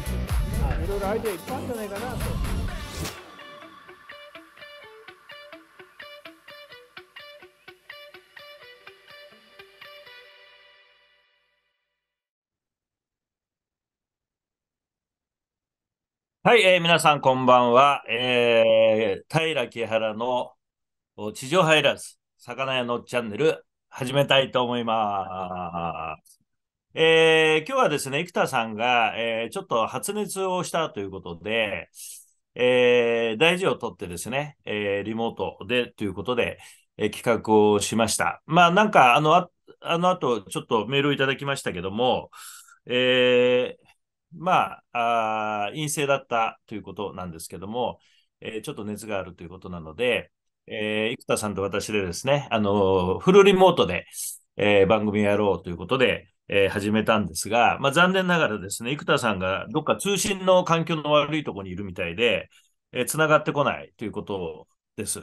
説いろいろアイデアいっぱいあるんじゃないかなと。はい、えー、皆さんこんばんは。えー、平木原の地上入らず魚屋のチャンネル始めたいと思います。えー、今日はですね、生田さんが、えー、ちょっと発熱をしたということで、えー、大事をとってですね、えリモートでということで、え企画をしました。まあなんかあのあ、あの後ちょっとメールをいただきましたけども、えまあ陰性だったということなんですけども、えちょっと熱があるということなので、え生田さんと私でですね、あのフルリモートで、えー、番組やろうということで、えー、始めたんですが、まあ、残念ながらですね、生田さんがどっか通信の環境の悪いところにいるみたいで、えー、繋がってこないということです。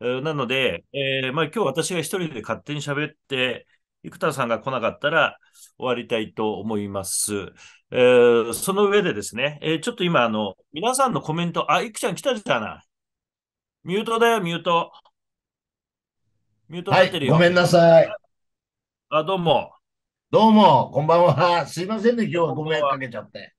えー、なので、えー、まあ、今日私が一人で勝手に喋って、生田さんが来なかったら終わりたいと思います。えー、その上でですね、えー、ちょっと今、あの、皆さんのコメント、あ、生田ちゃん来たじゃない。ミュートだよ、ミュート。ミュート入ってるよ。はい、ごめんなさい。あ、どうも。どうも、こんばんは。すいませんね、今日はご迷惑かけちゃって。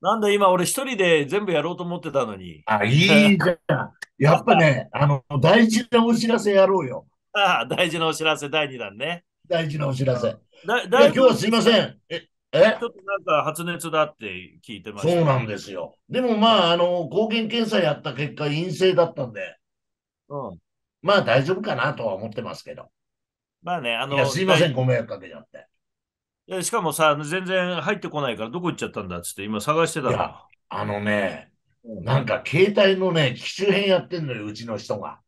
なんで今俺一人で全部やろうと思ってたのに。あ、いいじゃん。やっぱね、あの、大事なお知らせやろうよ。ああ、大事なお知らせ第2弾ね。大事なお知らせ。いや、だだ今日はすいません。え、えちょっとなんか発熱だって聞いてました。そうなんですよ。でもまあ、あの、抗原検査やった結果陰性だったんで、うん。まあ大丈夫かなとは思ってますけど。まあね、あの。すいません、ご迷惑かけちゃって。いや、しかもさ、全然入ってこないから、どこ行っちゃったんだっつって、今探してたの。あのね、なんか携帯のね、機種編やってんのよ、うちの人が。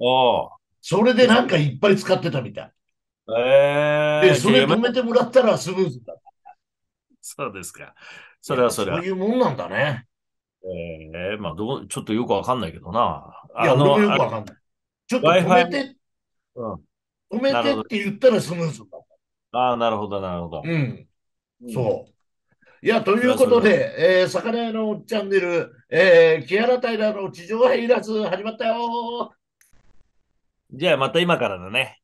あ。それでなんかいっぱい使ってたみたい。えー、で、それ止めてもらったらスムーズだった。そうですか。それはそれは。そういうもんなんだね。ええー、まあどう、ちょっとよくわかんないけどな。いや、俺もよくわかんない。ちょっと止めて、うん、止めてって言ったらスムーズだ。ああ、なるほど、なるほど。うん。そう。いや、ということで、えー、魚屋のチャンネル、えー、木原平の地上へいらず始まったよじゃあ、また今からだね。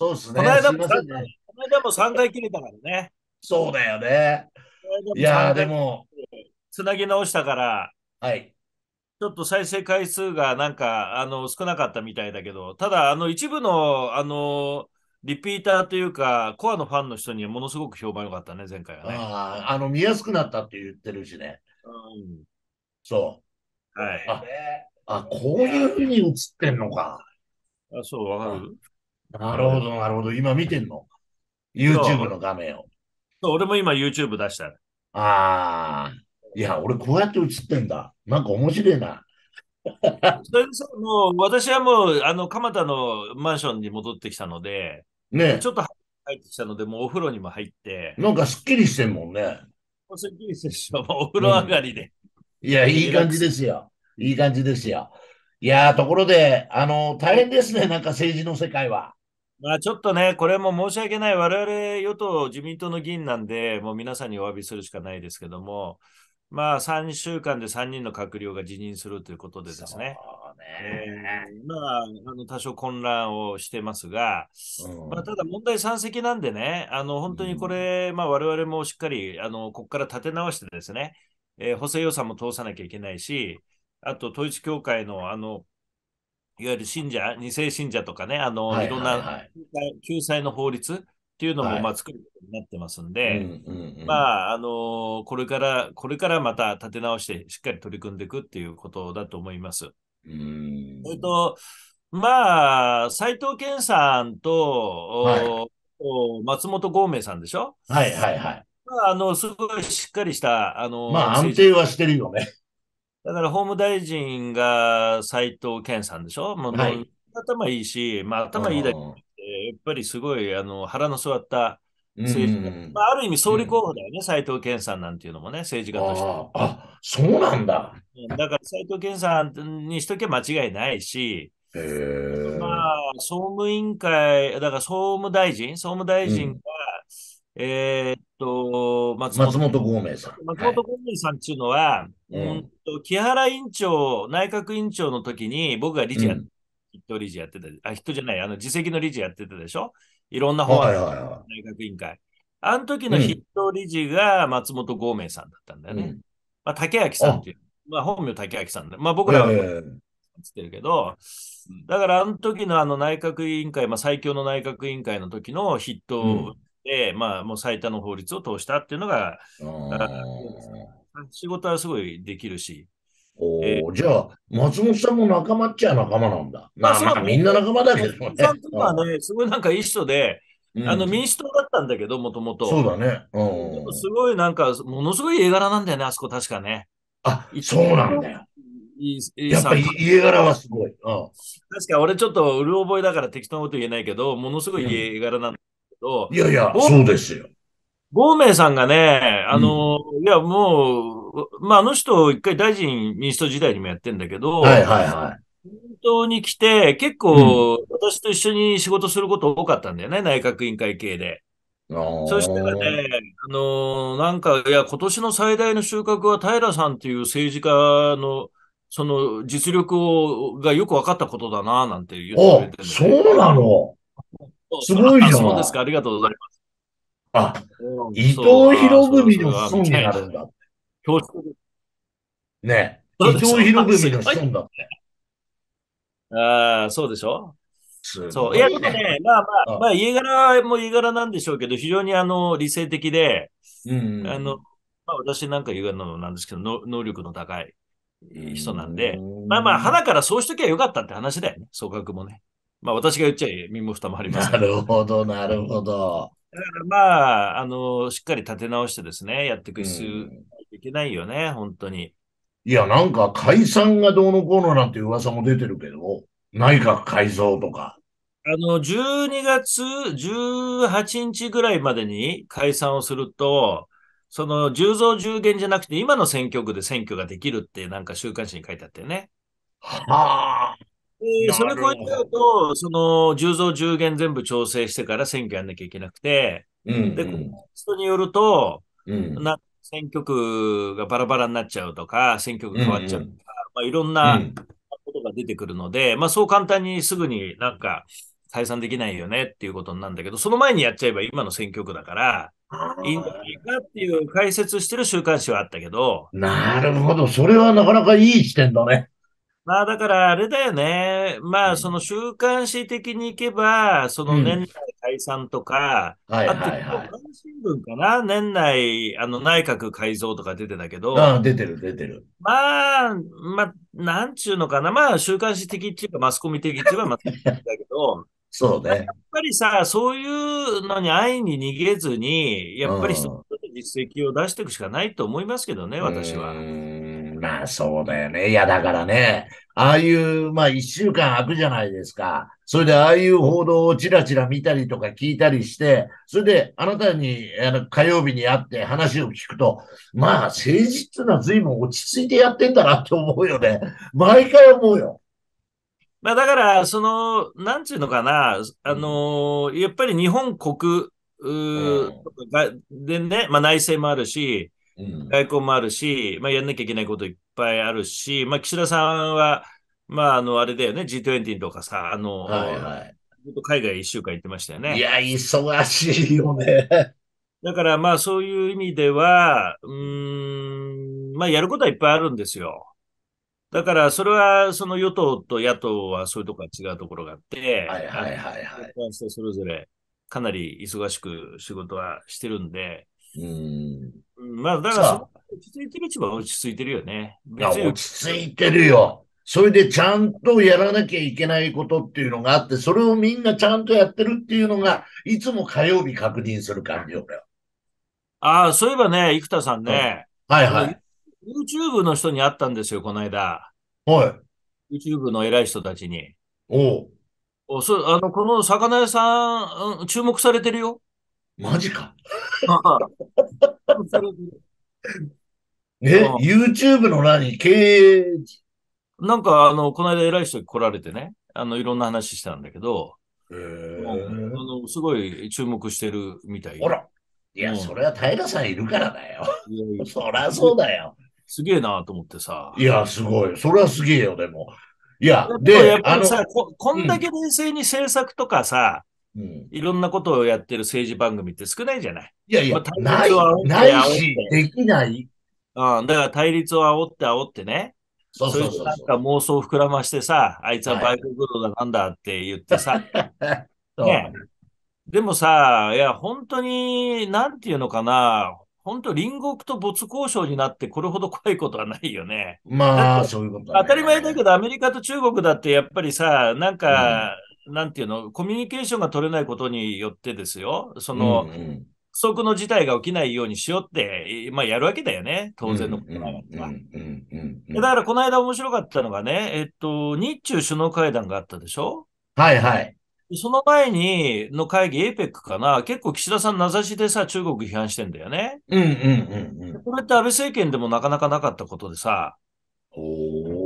そうですね。この間も3回、ね、この間も3回切れたからね。そうだよね。いや、でも。つなぎ直したから、はい。ちょっと再生回数がなんかあの少なかったみたいだけど、ただ、あの一部のあのリピーターというか、コアのファンの人にものすごく評判良かったね、前回はね。ああの見やすくなったって言ってるしね。うん、そう。はい。あ、あこういうふうに映ってんのか。あそう、わかるなるほど、なるほど。今見てんの。YouTube の画面を。そう俺も今 YouTube 出した。ああ。いや、俺こうやって映ってんだ。なんか面白いな。それそもう私はもう、あの、蒲田のマンションに戻ってきたので、ねちょっと入ってきたので、もうお風呂にも入って。なんかすっきりしてんもんね。すっきりしてるしょ、もうお風呂上がりで。うん、いや、いい感じですよ。いい感じですよ。いやところで、あの、大変ですね、なんか政治の世界は。まあ、ちょっとね、これも申し訳ない、我々与党、自民党の議員なんで、もう皆さんにお詫びするしかないですけども、まあ、3週間で3人の閣僚が辞任するということでですね。えー、まあ、あの多少混乱をしてますが、うん、まあ、ただ問題山積なんでね、あの本当にこれ、うん、まあ、我々もしっかりあのここから立て直してですね、えー、補正予算も通さなきゃいけないし、あと統一教会のあのいわゆる信者、2世信者とかね、あの、はい、はい、いろんな救済の法律、っていうのも、まあ、作ることになってますんで、まあ、あのー、これから、これからまた立て直して、しっかり取り組んでいくっていうことだと思います。うんえっと、まあ、斎藤健さんと、はい、松本剛明さんでしょはいはいはい。まあ、あの、すごいしっかりした、あの、まあ、安定はしてるよね。だから、法務大臣が斎藤健さんでしょもう、はい、頭いいし、まあ、頭いいだけ、やっぱりすごいあの腹の据わった政治家、うんまあ、ある意味総理候補だよね、斎、うん、藤健さんなんていうのもね、政治家としてあ。あそうなんだ。だから斎藤健さんにしとけば間違いないし、まあ、総務委員会、だから総務大臣、総務大臣が、うん、えー、っと松本、松本剛明さん。松本剛明さんっていうのは、はい、うんと木原委員長、内閣委員長の時に僕が理事やって、一等理事やってた、あ、人じゃない、あの、自責の理事やってたでしょいろんな法案、大学委員会。あの時の筆頭理事が松本剛明さんだったんだよね。うん、まあ、竹明さんっていう。まあ、本名竹明さんだ。まあ、僕らは、えー、つってるけど、だからあの時のあの内閣委員会、まあ、最強の内閣委員会の時の筆頭で、うん、まあ、もう最多の法律を通したっていうのが、仕事はすごいできるし、おじゃあ、松本さんも仲間っちゃ仲間なんだ。まあ、まあ、みんな仲間だけどね。さんとね、すごいなんか一緒で、うん、あの民主党だったんだけど、もともと。そうだね。うん、すごいなんか、ものすごい家柄なんだよね、あそこ確かね。あ、そうなんだよ。いいやっぱ家柄はすごい。うん、確か俺ちょっとうる覚えだから適当なこと言えないけど、ものすごい家柄なんだけど。うん、いやいや、そうですよ。亡命さんがね、あの、いやもう、まあ、あの人、一回大臣民主党時代にもやってんだけど、はいはいはい。自民党に来て、結構、私と一緒に仕事すること多かったんだよね、うん、内閣委員会系で。そしたらね、あのー、なんか、いや、今年の最大の収穫は平さんという政治家の、その実力をがよく分かったことだな、なんて言ってくれて、そうなのすごいじゃん。そうですか、ありがとうございます。あ、伊藤博文の本になるんだって。恐縮です。ねえ。伊藤博文の子孫だって。ああ、そうでしょそう。いや、でもね、まあまあ、まあ、家柄も家柄なんでしょうけど、非常にあの、理性的で、うん、あの、まあ、私なんか言うのなんですけど、能力の高い人なんで、んまあまあ、花からそうしときゃよかったって話だよね、総額もね。まあ、私が言っちゃ身も蓋もあります、なるほど、なるほど。だからまあ、あの、しっかり立て直してですね、やっていく必要いけないよね、本当に。いや、なんか解散がどうのこうのなんて噂も出てるけど、内閣改造とか。あの、12月18日ぐらいまでに解散をすると、その10増10減じゃなくて、今の選挙区で選挙ができるって、なんか週刊誌に書いてあってね。はあ。でそれ超えちゃうと、その10増10減全部調整してから選挙やんなきゃいけなくて、うんうん、で、人によると、うん、な選挙区がバラバラになっちゃうとか、選挙区変わっちゃうとか、うんうん、まあ、いろんなことが出てくるので、うん、まあ、そう簡単にすぐになんか解散できないよねっていうことなんだけど、その前にやっちゃえば今の選挙区だから、いいんじゃないかっていう解説してる週刊誌はあったけど。なるほど。それはなかなかいい視点だね。まあだからあれだよね。まあその週刊誌的にいけば、その年内解散とか、あと、は新聞かな年内あの内閣改造とか出てたけど。ああ、出てる出てる。まあ、まあ、なんちゅうのかな。まあ週刊誌的っていうかマスコミ的っていうかマスコミ的だけど、そうね。やっぱりさ、そういうのに安易に逃げずに、やっぱり人の実績を出していくしかないと思いますけどね、私は。まあそうだよね。いや、だからね、ああいう、まあ一週間空くじゃないですか。それでああいう報道をちらちら見たりとか聞いたりして、それであなたにあの火曜日に会って話を聞くと、まあ政治っていうのは随分落ち着いてやってんだなって思うよね。毎回思うよ。まあだから、その、なんていうのかな、あのー、やっぱり日本国、うでね、まあ、内政もあるし、外交もあるし、まあ、やんなきゃいけないこといっぱいあるし、まあ、岸田さんは、まあ、あの、あれだよね、G20 とかさ、あの、はいはい、海外1週間行ってましたよね。いや、忙しいよね。だから、まあ、そういう意味では、うん、まあ、やることはいっぱいあるんですよ。だから、それは、その与党と野党はそういうとこは違うところがあって、はいはいはいはい。それぞれ、かなり忙しく仕事はしてるんで、うんまあ、だから、落ち着いてる一番落ち着いてるよね。いや、落ち着いてるよ。それでちゃんとやらなきゃいけないことっていうのがあって、それをみんなちゃんとやってるっていうのが、いつも火曜日確認する感じよ、俺は。ああ、そういえばね、生田さんね、うん。はいはい。YouTube の人に会ったんですよ、この間。はい。YouTube の偉い人たちに。おお。そあの、この魚屋さん、注目されてるよ。マジか。え、YouTube の何経営なんか、あの、この間偉い人来られてね、あの、いろんな話したんだけど、あのすごい注目してるみたい。ほら、いや、それは平さんいるからだよ。そりゃそうだよ。すげえなと思ってさ。いや、すごい。それはすげえよ、でも。いや、で、あのさこ、こんだけ冷静に政策とかさ、うん、いろんなことをやってる政治番組って少ないじゃない。いやいや、まあ、ないし、できない。うん、だから対立を煽って煽ってね。そうそうそうそう。なんか妄想を膨らましてさ、あいつはバイクグロだなんだって言ってさ。は い、ね、でもさ、いや、本当に、なんていうのかな、本当隣国と没交渉になってこれほど怖いことはないよね。まあ、そういうこと、ね、当たり前だけど、アメリカと中国だってやっぱりさ、なんか、なんていうの、コミュニケーションが取れないことによってですよ、その、不測の事態が起きないようにしようって、まあ、やるわけだよね、当然のことなだからこの間面白かったのがね、えっと、日中首脳会談があったでしょはいはい。その前にの会議、APEC かな、結構岸田さん名指しでさ、中国批判してんだよね。うんうんうん、うん、これって安倍政権でもなかなかなかったことでさ。お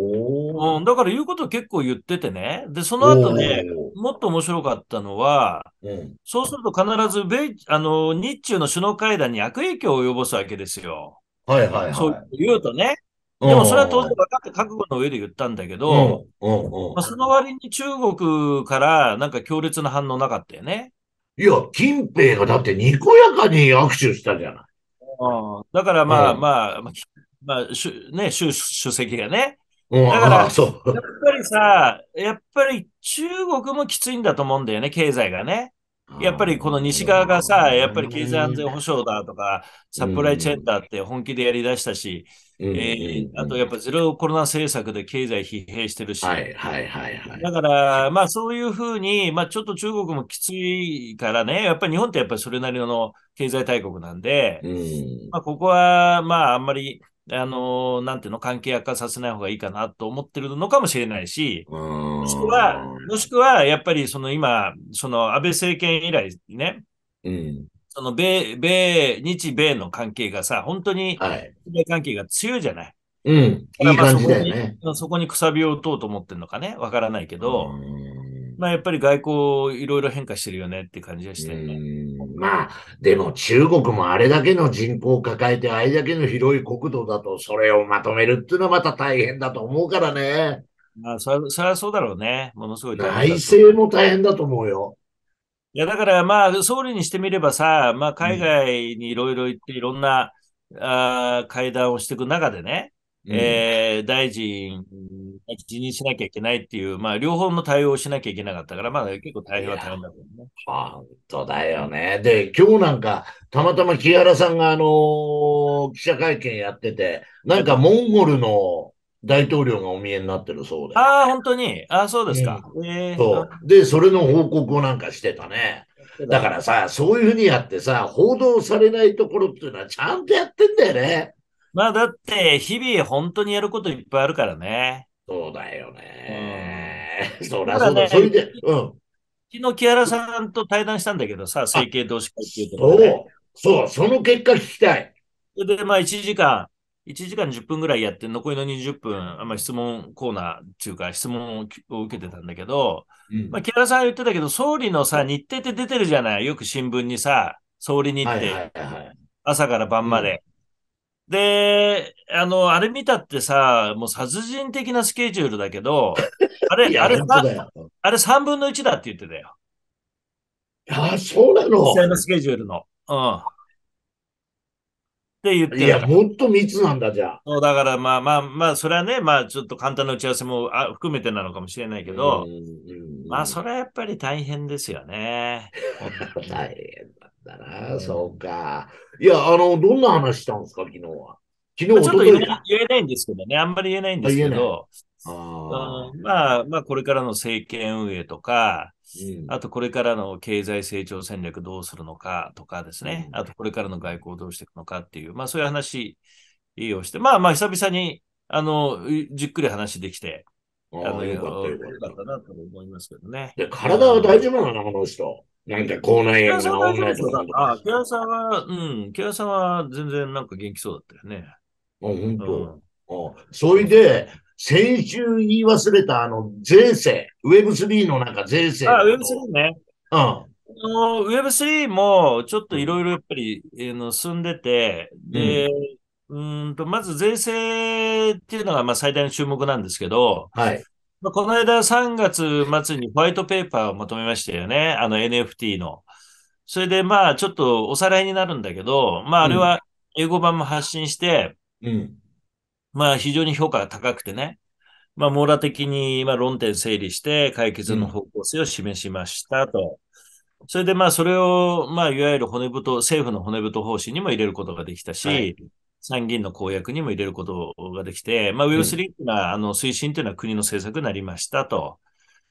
うん、だから言うこと結構言っててね。で、その後ね、もっと面白かったのは、うん、そうすると必ず米、あの、日中の首脳会談に悪影響を及ぼすわけですよ。はいはいはい。そう言うとね。でもそれは当然分かって覚悟の上で言ったんだけど、まあ、その割に中国からなんか強烈な反応なかったよね。いや、近平がだってにこやかに握手したじゃない。だからまあまあ、まあ、まあ、ね、習主席がね、うん、だから、やっぱりさ、やっぱり中国もきついんだと思うんだよね、経済がね。やっぱりこの西側がさ、やっぱり経済安全保障だとか、サプライチェーンだって本気でやりだしたし、うん、えー、あとやっぱゼロコロナ政策で経済疲弊してるし、はいはいはい、だから、まあそういうふうに、まあちょっと中国もきついからね、やっぱり日本ってやっぱりそれなりの経済大国なんで、うん、まあここはまああんまりあの、なんていうの、関係悪化させない方がいいかなと思ってるのかもしれないし、もしくは、もしくは、やっぱりその今、その安倍政権以来ね、うん、その米、米、日米の関係がさ、本当に、米関係が強いじゃない。うん。いい感じだよねそこにくさびを打とうと思ってるのかね、わからないけど、うんまあやっぱり外交いろいろ変化してるよねって感じがしてるね。まあ、でも中国もあれだけの人口を抱えて、あれだけの広い国土だと、それをまとめるっていうのはまた大変だと思うからね。まあ、そそれはそうだろうね。ものすごい大政も大変だと思うよ。いや、だからまあ、総理にしてみればさ、まあ、海外にいろいろ行って、いろんな、うん、あ会談をしていく中でね、うん、えー、大臣辞任しなきゃいけないっていう、まあ、両方の対応をしなきゃいけなかったから、まあ、結構大変は大変だけどね。本当だよね。で、今日なんか、たまたま木原さんが、あのー、記者会見やってて、なんかモンゴルの大統領がお見えになってるそうで。ああ、本当に。ああ、そうですか、うん、えー、そう。で、それの報告をなんかしてたね。だからさ、そういうふうにやってさ、報道されないところっていうのはちゃんとやってんだよね。まあだって、日々本当にやることいっぱいあるからね。そうだよね。そうだ、そうだ、それで、うん。昨日、木原さんと対談したんだけどさ、整形同士会っていうところそう、その結果聞きたい。で、まあ、1時間、1時間10分ぐらいやって、残りの20分、まあ、質問コーナーっていうか、質問を受けてたんだけど、うん、まあ、木原さん言ってたけど、総理のさ、日程って出てるじゃないよく新聞にさ、総理日程。はいはいはい、朝から晩まで。で、あの、あれ見たってさ、もう殺人的なスケジュールだけど、あれ、あれ、あれ3分の1だって言ってたよ。ああ、そうなの実際のスケジュールの。うん。って言っていや、ほんと密なんだ、じゃあ。そう、だからまあまあまあ、それはね、まあちょっと簡単な打ち合わせもあ含めてなのかもしれないけど、まあそれはやっぱり大変ですよね。大変だな、そうか。いや、あの、どんな話したんですか、昨日は。昨日ちょっと言えないんですけどね、あんまり言えないんですけど、あまあ、まあ、これからの政権運営とか、うん、あとこれからの経済成長戦略どうするのかとかですね、うん、あとこれからの外交どうしていくのかっていう、まあそういう話をして、まあまあ久々に、あの、じっくり話できて、あのよよかったなと思いますけどね。で、体は大丈夫なの、この人。なんか口内炎が女とか。あ、木原さんは、うん、木原さんは全然なんか元気そうだったよね。あ、本当。うん、あそれで、先週言い忘れた、あの、税制、Web3 のなんか税制。あ、Web3 ね。うん。の Web3 もちょっといろいろやっぱり、えの進んでて、で、うん、うんとまず税制っていうのがまあ最大の注目なんですけど、はい、この間3月末にホワイトペーパーをまとめましたよね。あの NFT の。それでまあちょっとおさらいになるんだけど、まああれは英語版も発信して、うん、まあ非常に評価が高くてね。まあ網羅的にま論点整理して解決の方向性を示しましたと。うん、それでまあそれをまあいわゆる骨太、政府の骨太方針にも入れることができたし、はい参議院の公約にも入れることができて、まあ、ウェルスリーというのは、あの推進というのは国の政策になりましたと。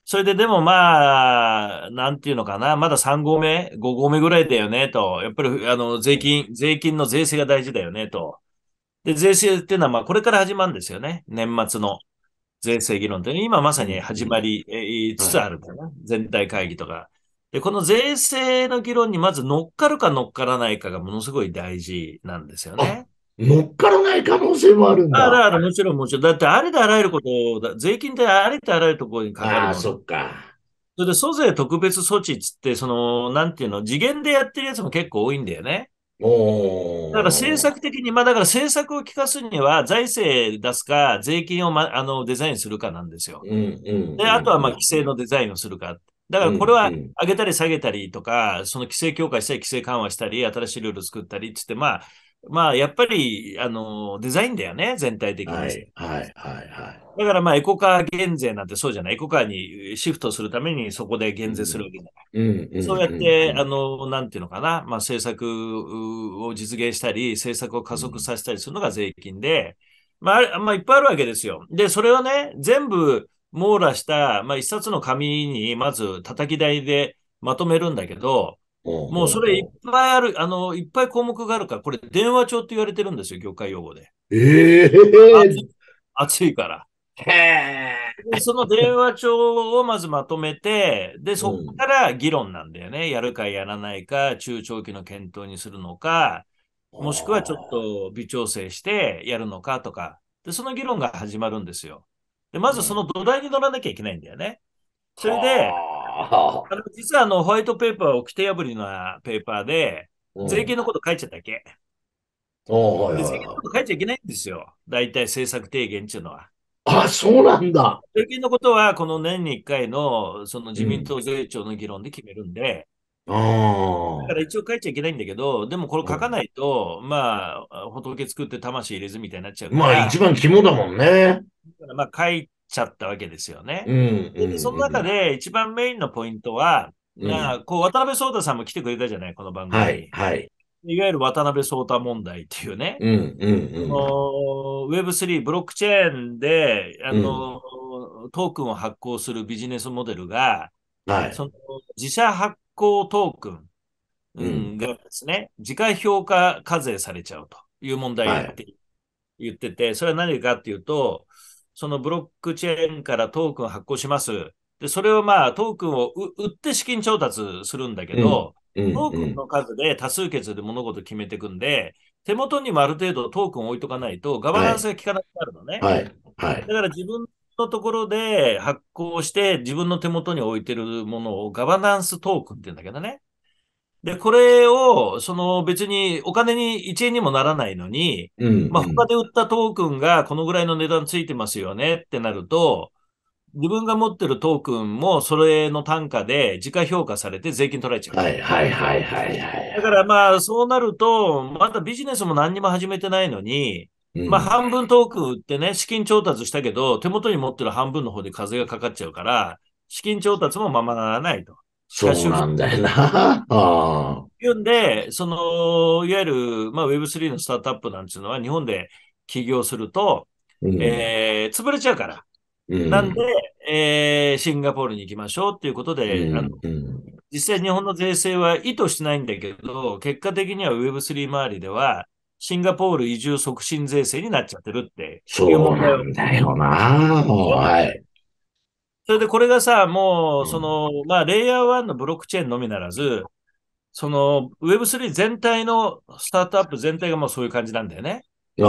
それででもまあ、なんていうのかな、まだ3合目、5合目ぐらいだよねと。やっぱり、あの、税金、税金の税制が大事だよねと。で、税制っていうのは、まあ、これから始まるんですよね。年末の税制議論って、今まさに始まりつつあるんだよね。はい、全体会議とか。で、この税制の議論にまず乗っかるか乗っからないかがものすごい大事なんですよね。乗っからない可能性もあるんだ。あるある、もちろんもちろん。だってありとあらゆることだ、税金ってありとあらゆるところにかかる。ああ、そっか。それで、租税特別措置っつって、その、なんていうの、次元でやってるやつも結構多いんだよね。おだから政策的に、まあだから政策を聞かすには財政出すか税金を、ま、あのデザインするかなんですよ。うんうんで、あとはまあ規制のデザインをするか。だからこれは上げたり下げたりとか、その規制強化したり規制緩和したり、新しいルール作ったりっって、まあまあ、やっぱり、あの、デザインだよね、全体的に。はい、はい、はい。だからまあ、エコカー減税なんてそうじゃない。エコカーにシフトするためにそこで減税するわけじゃない。うんうん、そうやって、あの、なんていうのかな、まあ、政策を実現したり、政策を加速させたりするのが税金で、まあ、まあ、いっぱいあるわけですよ。で、それをね、全部網羅した、まあ、一冊の紙にまず叩き台でまとめるんだけど、もうそれいっぱいある、あの、いっぱい項目があるから、これ電話帳って言われてるんですよ、業界用語で。えー、暑いから。へでその電話帳をまずまとめて、で、そこから議論なんだよね。うん、やるかやらないか、中長期の検討にするのか、もしくはちょっと微調整してやるのかとか。で、その議論が始まるんですよ。で、まずその土台に乗らなきゃいけないんだよね。それで、あの実はあのホワイトペーパーを規定破りのペーパーで、税金のこと書いちゃったっけ。お税金のこと書いちゃいけないんですよ。大体政策提言っていうのは。あ、そうなんだ。税金のことは、この年に1回の、その自民党税調の議論で決めるんで、うん、だから一応書いちゃいけないんだけど、でもこれ書かないと、うん、まあ、仏作って魂入れずみたいになっちゃうまあ、一番肝だもんね。だからまあ、書いちゃったわけですよね。その中で一番メインのポイントは、うん、こう渡辺壮太さんも来てくれたじゃない、この番組。はい、はい、いわゆる渡辺壮太問題っていうね、ウェブ3ブロックチェーンであの、うん、トークンを発行するビジネスモデルが、はい、その自社発行トークン、うん、がですね、自家評価課税されちゃうという問題を言ってはい、言ってて、それは何かっていうと、そのブロックチェーンからトークン発行します。で、それをまあトークンを売って資金調達するんだけど、うん、トークンの数で多数決で物事決めていくんで、手元にもある程度トークンを置いとかないとガバナンスが効かなくなるのね。はい。はい、だから自分のところで発行して自分の手元に置いてるものをガバナンストークンって言うんだけどね。で、これを、その別にお金に1円にもならないのに、うん、うん、まあ他で売ったトークンがこのぐらいの値段ついてますよねってなると、自分が持ってるトークンもそれの単価で自家評価されて税金取られちゃう。はいはいはいはいはい。だからまあそうなると、またビジネスも何にも始めてないのに、うん、まあ半分トークン売ってね、資金調達したけど、手元に持ってる半分の方で風がかかっちゃうから、資金調達もままならないと。そうなんだよな。あいうんで、その、いわゆる、まあ、Web3 のスタートアップなんていうのは、日本で起業すると、うん、えー、潰れちゃうから。うん、なんで、えー、シンガポールに行きましょうっていうことで、うん、あの実際日本の税制は意図してないんだけど、結果的には Web3 周りでは、シンガポール移住促進税制になっちゃってるっていう問そうなんだよな、はい。それでこれがさ、もう、その、うん、まあ、レイヤー1のブロックチェーンのみならず、その Web3 全体のスタートアップ全体がもうそういう感じなんだよね。ああ。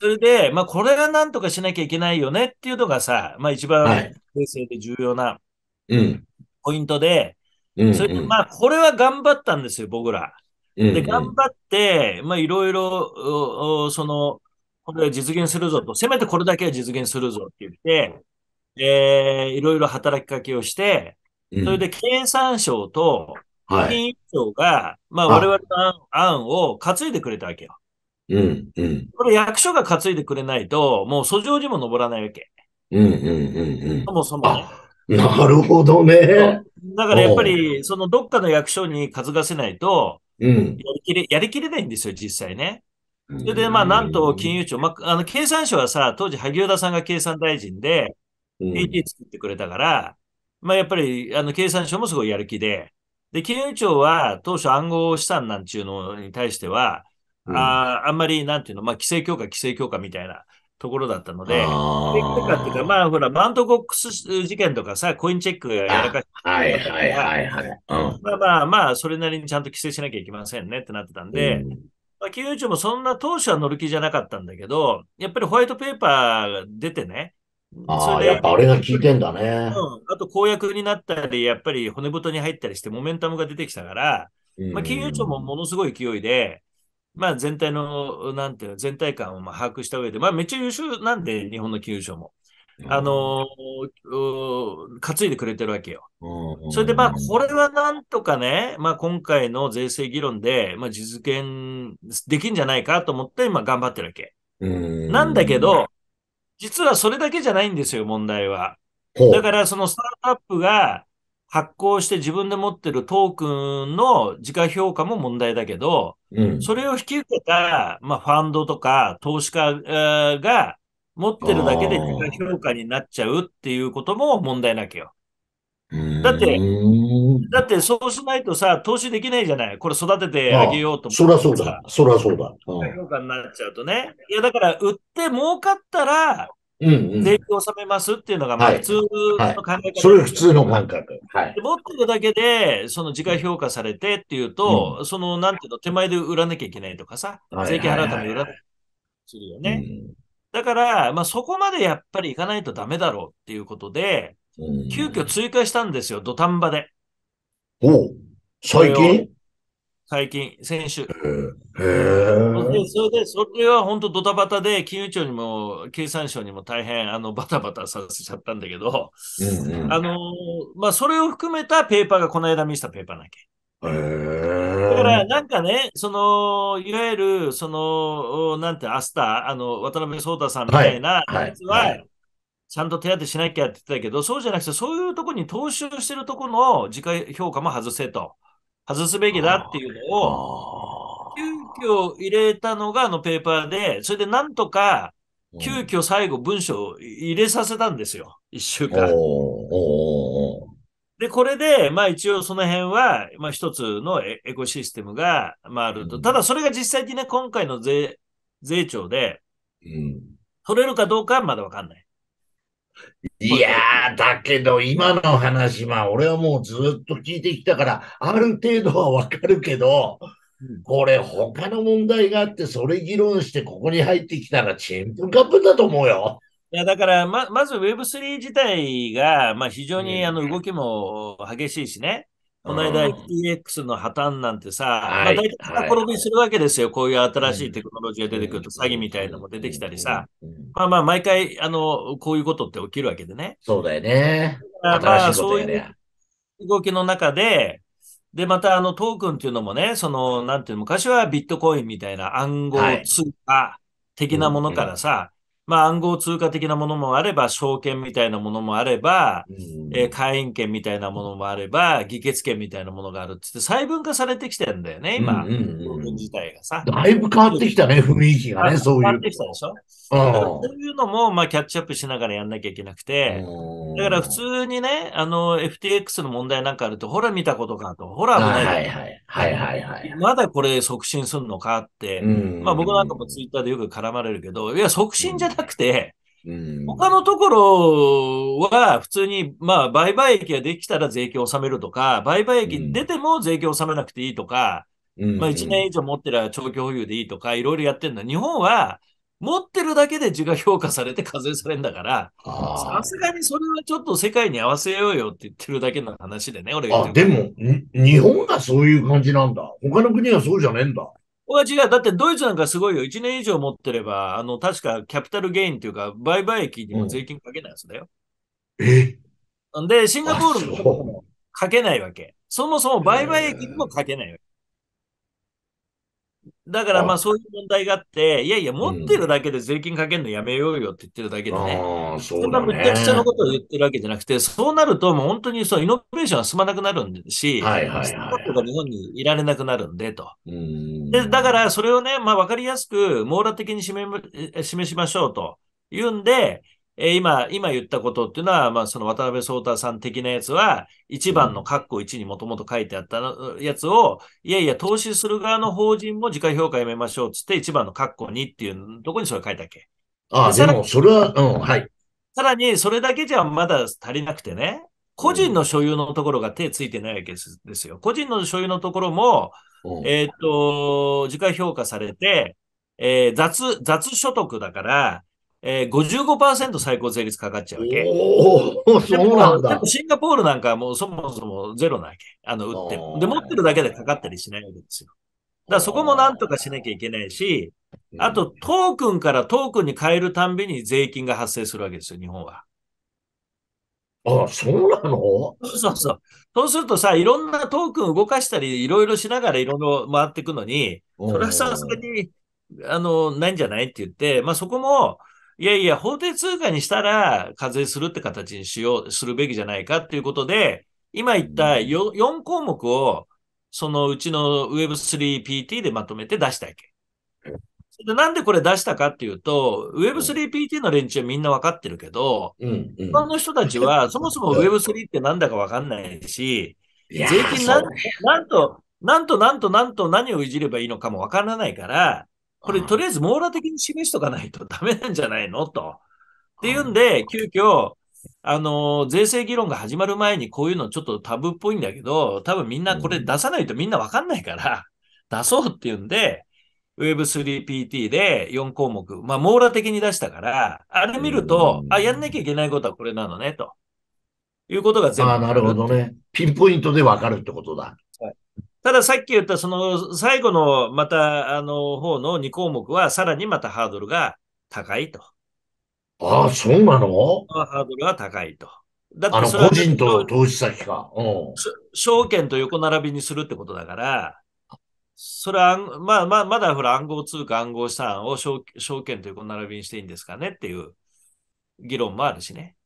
それで、まあ、これがなんとかしなきゃいけないよねっていうのがさ、まあ、一番平成で重要なうん。ポイントで、うん、それでまあこれは頑張ったんですよ、僕ら。うんうん、で、頑張って、まあ、いろいろ、その、これは実現するぞと、せめてこれだけは実現するぞって言って、えー、いろいろ働きかけをして、うん、それで経産省と金融委員長が、はい、まあ我々の案を担いでくれたわけよ。うん、うん。これ役所が担いでくれないと、もう訴状にも上らないわけ。うん、うん、うん。うん。そもそも、なるほどね。だからやっぱり、そのどっかの役所に担がせないと、うん、やりきれ、やりきれないんですよ、実際ね。それで、まあ、なんと金融庁、まあ、あの、経産省はさ、当時、萩生田さんが経産大臣で、AT 作ってくれたから、うん、まあやっぱり、あの、経産省もすごいやる気で、で、金融庁は当初暗号資産なんちゅうのに対しては、うん、ああんまり、なんていうの、まあ規制強化、規制強化みたいなところだったので、規制強っていうか、まあほら、マントコックス事件とかさ、コインチェックがやらかして、はいはいはいはい。うん、まあまあまあ、それなりにちゃんと規制しなきゃいけませんねってなってたんで、うんまあ、金融庁もそんな当初は乗る気じゃなかったんだけど、やっぱりホワイトペーパーが出てね、ああ、やっぱあれが効いてんだね。うん。あと公約になったり、やっぱり骨太に入ったりして、モメンタムが出てきたから、まあ、金融庁もものすごい勢いで、まあ、全体の、なんていう全体感をまあ把握した上で、まあ、めっちゃ優秀なんで、日本の金融庁も。あのー、担いでくれてるわけよ。それでまあ、これはなんとかね、まあ今回の税制議論で、まあ実現できんじゃないかと思って、今頑張ってるわけ。なんだけど、実はそれだけじゃないんですよ、問題は。だから、そのスタートアップが発行して自分で持ってるトークンの時価評価も問題だけど、うん、それを引き受けた、まあ、ファンドとか投資家が持ってるだけで時価評価になっちゃうっていうことも問題なきゃよ。だって、だってそうしないとさ、投資できないじゃない。これ育ててあげようと思そりゃそうだ。そりゃそうだ。評価になっちゃうとね。いや、だから、売って儲かったら、うん税金を納めますっていうのが、まあ普通の考え方、はいはい、それ普通の感覚。はい。持ってるだけで、その自家評価されてっていうと、うん、その、なんていうの、手前で売らなきゃいけないとかさ、税金払うために売らなきゃいけない。するよね。だから、まあそこまでやっぱりいかないとダメだろうっていうことで、急遽追加したんですよ、土壇場で。お最近最近、先週。へえ。それで、それは本当ドタバタで、金融庁にも経産省にも大変あのバタバタさせちゃったんだけど、うんうん、あの、まあ、それを含めたペーパーがこの間見せたペーパーなきゃ。だからなんかね、そのいわゆるそのなんてアスター、あの渡辺壮太さんみたいなやは、いははいちゃんと手当てしなきゃって言ってたけど、そうじゃなくて、そういうとこに踏襲してるとこの自家評価も外せと。外すべきだっていうのを、急遽入れたのがあのペーパーで、それでなんとか、急遽最後文章を入れさせたんですよ。一週間。で、これで、まあ一応その辺は、まあ一つのエコシステムが、まああると。ただそれが実際にね、今回の税、税調で、取れるかどうかはまだわかんない。いやー、だけど今の話、は俺はもうずっと聞いてきたから、ある程度はわかるけど、これ他の問題があって、それ議論してここに入ってきたらチンプカップだと思うよ。いやだからま、まず Web3 自体が、まあ、非常にあの動きも激しいしね、この間 FTX の破綻なんてさ、はい、まあ、大体転びするわけですよ、はい、こういう新しいテクノロジーが出てくると、詐欺みたいなのも出てきたりさ、まあまあ、毎回、あの、こういうことって起きるわけでね。そうだよね。だまあ、そういう動きの中で、で、また、あの、トークンっていうのもね、その、なんていう昔はビットコインみたいな暗号通貨的なものからさ、はいうんうんまあ、暗号通貨的なものもあれば、証券みたいなものもあれば、うん、えー、会員権みたいなものもあれば、議決権みたいなものがあるってって、細分化されてきてるんだよね、今、うんうんうん、自体がさ。だいぶ変わってきたね、雰囲気がね、そういう。変わってきたでしょ。そういうのも、まあ、キャッチアップしながらやんなきゃいけなくて、だから普通にね、あの、FTX の問題なんかあると、ほら見たことかと、ほら危ない。はいはい、はいはいはいまだこれ促進するのかって、まあ僕なんかもツイッターでよく絡まれるけど、いや、促進じゃなくて、他のところは普通に、まあ、売買益ができたら税金を納めるとか、売買益出ても税金を納めなくていいとか、まあ、1年以上持ってれば長期保有でいいとか、いろいろやってるの。日本は、持ってるだけで自我評価されて課税されるんだから、さすがにそれはちょっと世界に合わせようよって言ってるだけの話でね、俺が。あ、でも、日本がそういう感じなんだ。他の国はそうじゃねえんだ。俺は違う。だってドイツなんかすごいよ。1年以上持ってれば、あの、確かキャピタルゲインというか、売買益にも税金かけないやつだよ。うん、えで、シンガポールもかけないわけ。そもそも売買益にもかけないわけ。だからまあそういう問題があって、いやいや、持ってるだけで税金かけるのやめようよって言ってるだけでね。うん、そむちゃくちゃのことを言ってるわけじゃなくて、そうなるともう本当にそうイノベーションは進まなくなるんでし、スタートが日本にいられなくなるんでと。でだからそれをね、まあわかりやすく網羅的に示示しましょうというんで、えー、今、今言ったことっていうのは、まあ、その渡辺聡太さん的なやつは、1番の括弧1にもともと書いてあったやつを、いやいや、投資する側の法人も自家評価やめましょうっつって、1番の括弧2っていう、どこにそれ書いたっけああ、でも、それは、うん、はい。さらに、それだけじゃまだ足りなくてね、個人の所有のところが手ついてないわけですよ。個人の所有のところも、えっ、ー、と、自家評価されて、えー、雑、雑所得だから、えー、55%最高税率かかっちゃうわけ。おそうなんだ。シンガポールなんかもうそもそもゼロなわけ。あの、売っても。で、持ってるだけでかかったりしないわけですよ。だからそこもなんとかしなきゃいけないし、あとトークンからトークンに変えるたんびに税金が発生するわけですよ、日本は。ああ、そうなのそうそう。そうするとさ、いろんなトークン動かしたり、いろいろしながらいろいろ回っていくのに、それはさすがに、あの、ないんじゃないって言って、まあそこも、いやいや、法定通貨にしたら課税するって形にしよう、するべきじゃないかっていうことで、今言った 4, 項目を、そのうちの Web3PT でまとめて出したわけ。でなんでこれ出したかっていうと、Web3PT の連中はみんな分かってるけど、うんうん、他の人たちはそもそも Web3 ってなんだか分かんないし、税金なんなんと、なんとなんとなんと何をいじればいいのかも分からないから、これとりあえず網羅的に示しとかないとダメなんじゃないのと。っていうんで、急遽、あの、税制議論が始まる前にこういうのちょっとタブーっぽいんだけど、多分みんなこれ出さないとみんなわかんないから、出そうっていうんで、Web3PT で4項目、まあ網羅的に出したから、あれ見ると、あ、やんなきゃいけないことはこれなのね、と。いうことが全部。あなるほどね。ピンポイントでわかるってことだ。たださっき言ったその最後のまたあの方の2項目はさらにまたハードルが高いと。ああ、そうなのハードルが高いと。だって個人と投資先か、うん。証券と横並びにするってことだから、それは、まあ、まあ、まだほら暗号通貨、暗号資産を証券と横並びにしていいんですかねっていう議論もあるしね。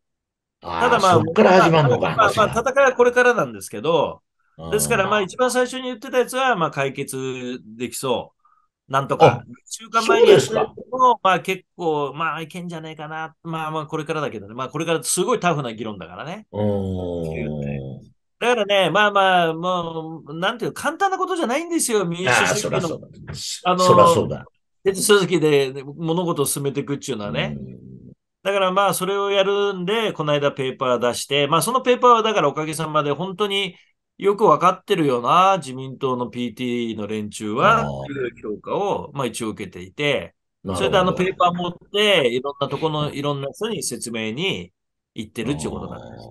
ただまあ、そこから始まるのか、まあまあ、戦いはこれからなんですけど、ですから、まあ、一番最初に言ってたやつは、まあ、解決できそう。なんとか、週間前にやったのまあ、結構、まあ、いけんじゃねえかな。まあ、まあ、これからだけどね。まあ、これからすごいタフな議論だからね。だからね、まあまあ、もう、なんていう簡単なことじゃないんですよ、民主主義の。あそあの、そらそうだ。手続きで物事を進めていくっていうのはね。だからまあ、それをやるんで、この間ペーパー出して、まあ、そのペーパーはだからおかげさまで本当によくわかってるよな、自民党の PT の連中は、という評価を、まあ、一応受けていて、それであのペーパー持って、いろんなとこのいろんな人に説明に行ってるっていうことなんです。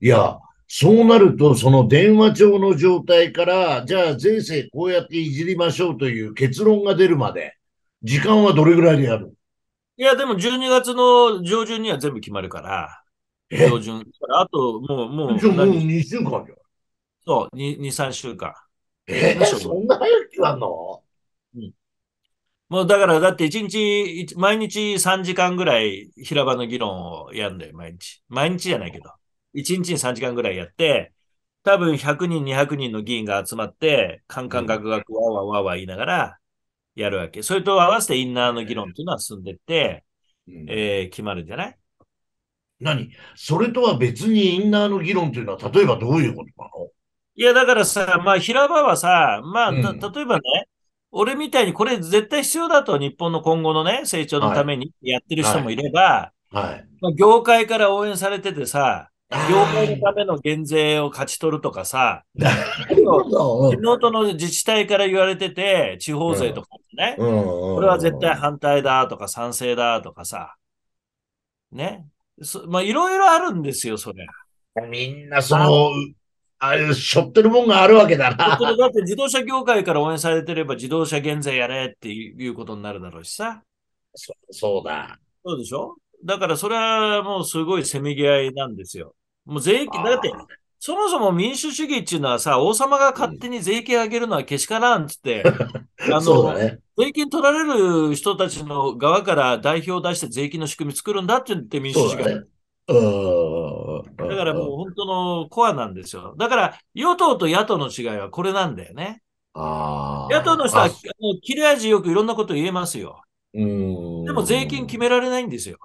いや、そうなると、その電話帳の状態から、じゃあ税制こうやっていじりましょうという結論が出るまで、時間はどれぐらいでやるいや、でも12月の上旬には全部決まるから、上旬。あと、もう、もう。もう2週間じゃん。そう、2、3週間。えー、そんな早くなんのうん。もうだから、だって一日、毎日3時間ぐらい平場の議論をやるんだよ、毎日。毎日じゃないけど。一日に3時間ぐらいやって、多分100人、200人の議員が集まって、カンカンガクガクワーワーワーワー言いながらやるわけ。それと合わせてインナーの議論っていうのは進んでって、えー、決まるんじゃない何それとは別にインナーの議論というのは、例えばどういうことなのいや、だからさ、まあ、平場はさ、まあ、うん、例えばね、俺みたいにこれ絶対必要だと、日本の今後のね、成長のためにやってる人もいれば、はいはい、まあ、業界から応援されててさ、業界のための減税を勝ち取るとかさ、地元の自治体から言われてて、地方税とかね、うんうん、これは絶対反対だとか賛成だとかさ、ね、まあいろいろあるんですよ、そりゃ。みんなそのあれ、しょってるもんがあるわけだな。だって自動車業界から応援されてれば自動車減税やれっていうことになるだろうしさ。そそうだ。そうでしょだからそれはもうすごいせめぎ合いなんですよ。もう税金、だって、そもそも民主主義っていうのはさ、王様が勝手に税金上げるのはけしからんっつって、うん、あの、ね、税金取られる人たちの側から代表を出して税金の仕組み作るんだって言って民主主義が、だからもう本当のコアなんですよ。だから与党と野党の違いはこれなんだよね。野党の人は切れ味よくいろんなこと言えますよ。でも税金決められないんですよ。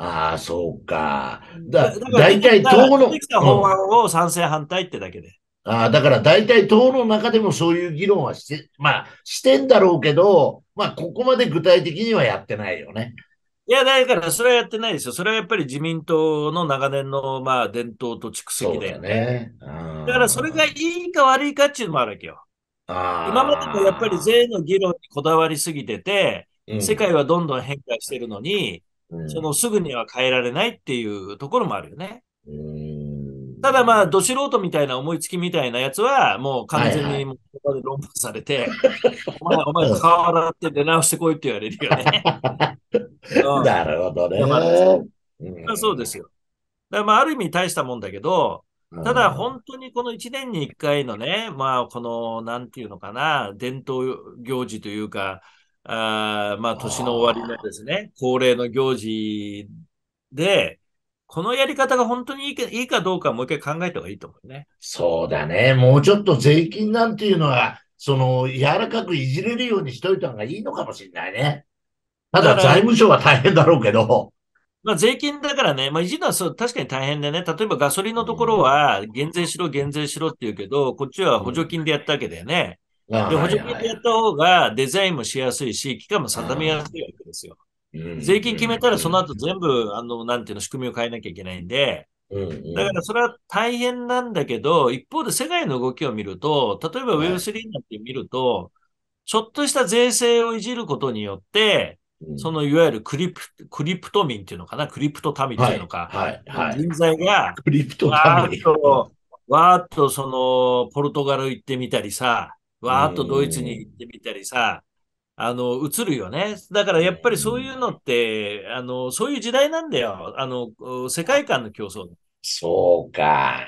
ああ、そうか。だ、大体党の。きた法案を賛成反対ってだけで。うん、ああ、だから大体党の中でもそういう議論はして、まあ、してんだろうけど、まあ、ここまで具体的にはやってないよね。いや、だからそれはやってないですよ。それはやっぱり自民党の長年のまあ伝統と蓄積だよね。だねだからそれがいいか悪いかっていうのもあるわけよ。今までもやっぱり税の議論にこだわりすぎてて、世界はどんどん変化してるのに、うん、そのすぐには変えられないっていうところもあるよね。うんただまあ、ど素人みたいな思いつきみたいなやつは、もう完全にもうここで論破されて、はいはい、お前、お前、顔洗って出直してこいって言われるよね。なるほどね。まあ、そうですよ。だまあ、ある意味大したもんだけど、ただ本当にこの1年に1回のね、まあ、この、なんていうのかな、伝統行事というか、あまあ、年の終わりのですね、恒例の行事で、このやり方が本当にいいかどうかもう一回考えた方がいいと思うね。そうだね。もうちょっと税金なんていうのは、その、柔らかくいじれるようにしといた方がいいのかもしれないね。ただ財務省は大変だろうけど。まあ、税金だからね、まあ、いじるのはそう確かに大変でね、例えばガソリンのところは減税しろ、減税しろって言うけど、こっちは補助金でやったわけだよね。うん、で補助金でやった方がデザインもしやすいし、期間も定めやすいわけですよ。税金決めたらその後全部、あの、なんていうの、仕組みを変えなきゃいけないんで、だからそれは大変なんだけど、一方で世界の動きを見ると、例えば Web3 なんて見ると、ちょっとした税制をいじることによって、そのいわゆるクリプクリプト民っていうのかな、クリプト民っていうのか、はいはいはい、人材が、クリプト民わーっとそのポルトガル行ってみたりさ、わーっとドイツに行ってみたりさ、あの、映るよね。だからやっぱりそういうのって、あの、そういう時代なんだよ。あの、世界観の競争。そうか。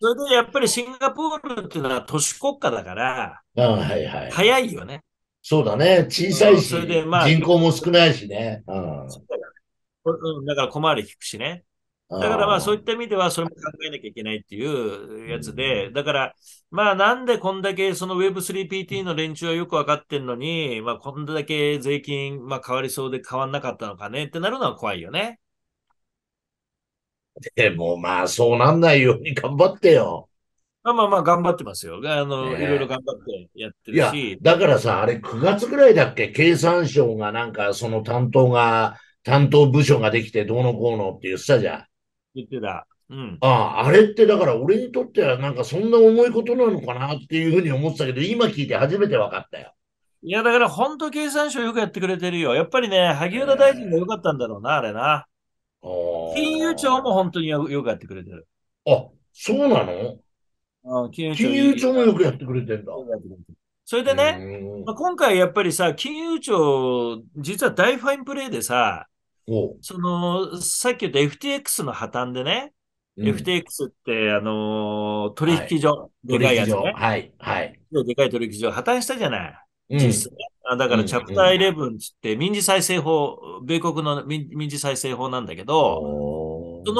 それでやっぱりシンガポールっていうのは都市国家だから、あはいはい、早いよね。そうだね。小さいし、うん、それでまあ、人口も少ないしね。うん、だから小回り聞くしね。だからまあそういった意味ではそれも考えなきゃいけないっていうやつで、だからまあなんでこんだけその Web3PT の連中はよくわかってんのに、まあこんだけ税金まあ変わりそうで変わんなかったのかねってなるのは怖いよね。でもまあそうなんないように頑張ってよ。まあまあまあ頑張ってますよ。あの、いろいろ頑張ってやってるし。だからさ、あれ9月ぐらいだっけ経産省がなんかその担当が、担当部署ができてどうのこうのって言ってたじゃん。言ってた。うん、ああ、あれってだから俺にとってはなんかそんな重いことなのかなっていうふうに思ってたけど、今聞いて初めて分かったよ。いや、だから本当経産省よくやってくれてるよ。やっぱりね、萩生田大臣が良かったんだろうな、あれな。金融庁も本当によくやってくれてる。あ、そうなのあ金融庁もよくやってくれてんだ。それでね、まあ、今回やっぱりさ、金融庁、実は大ファインプレーでさ、その、さっき言った FTX の破綻でね、うん、FTX って、あのー、取引所、はい、でかいやつ、ね、はい、はい。でかい取引所破綻したじゃない。うん、実質だから、チャプター11つって、民事再生法、米国の民事再生法なんだけど、そ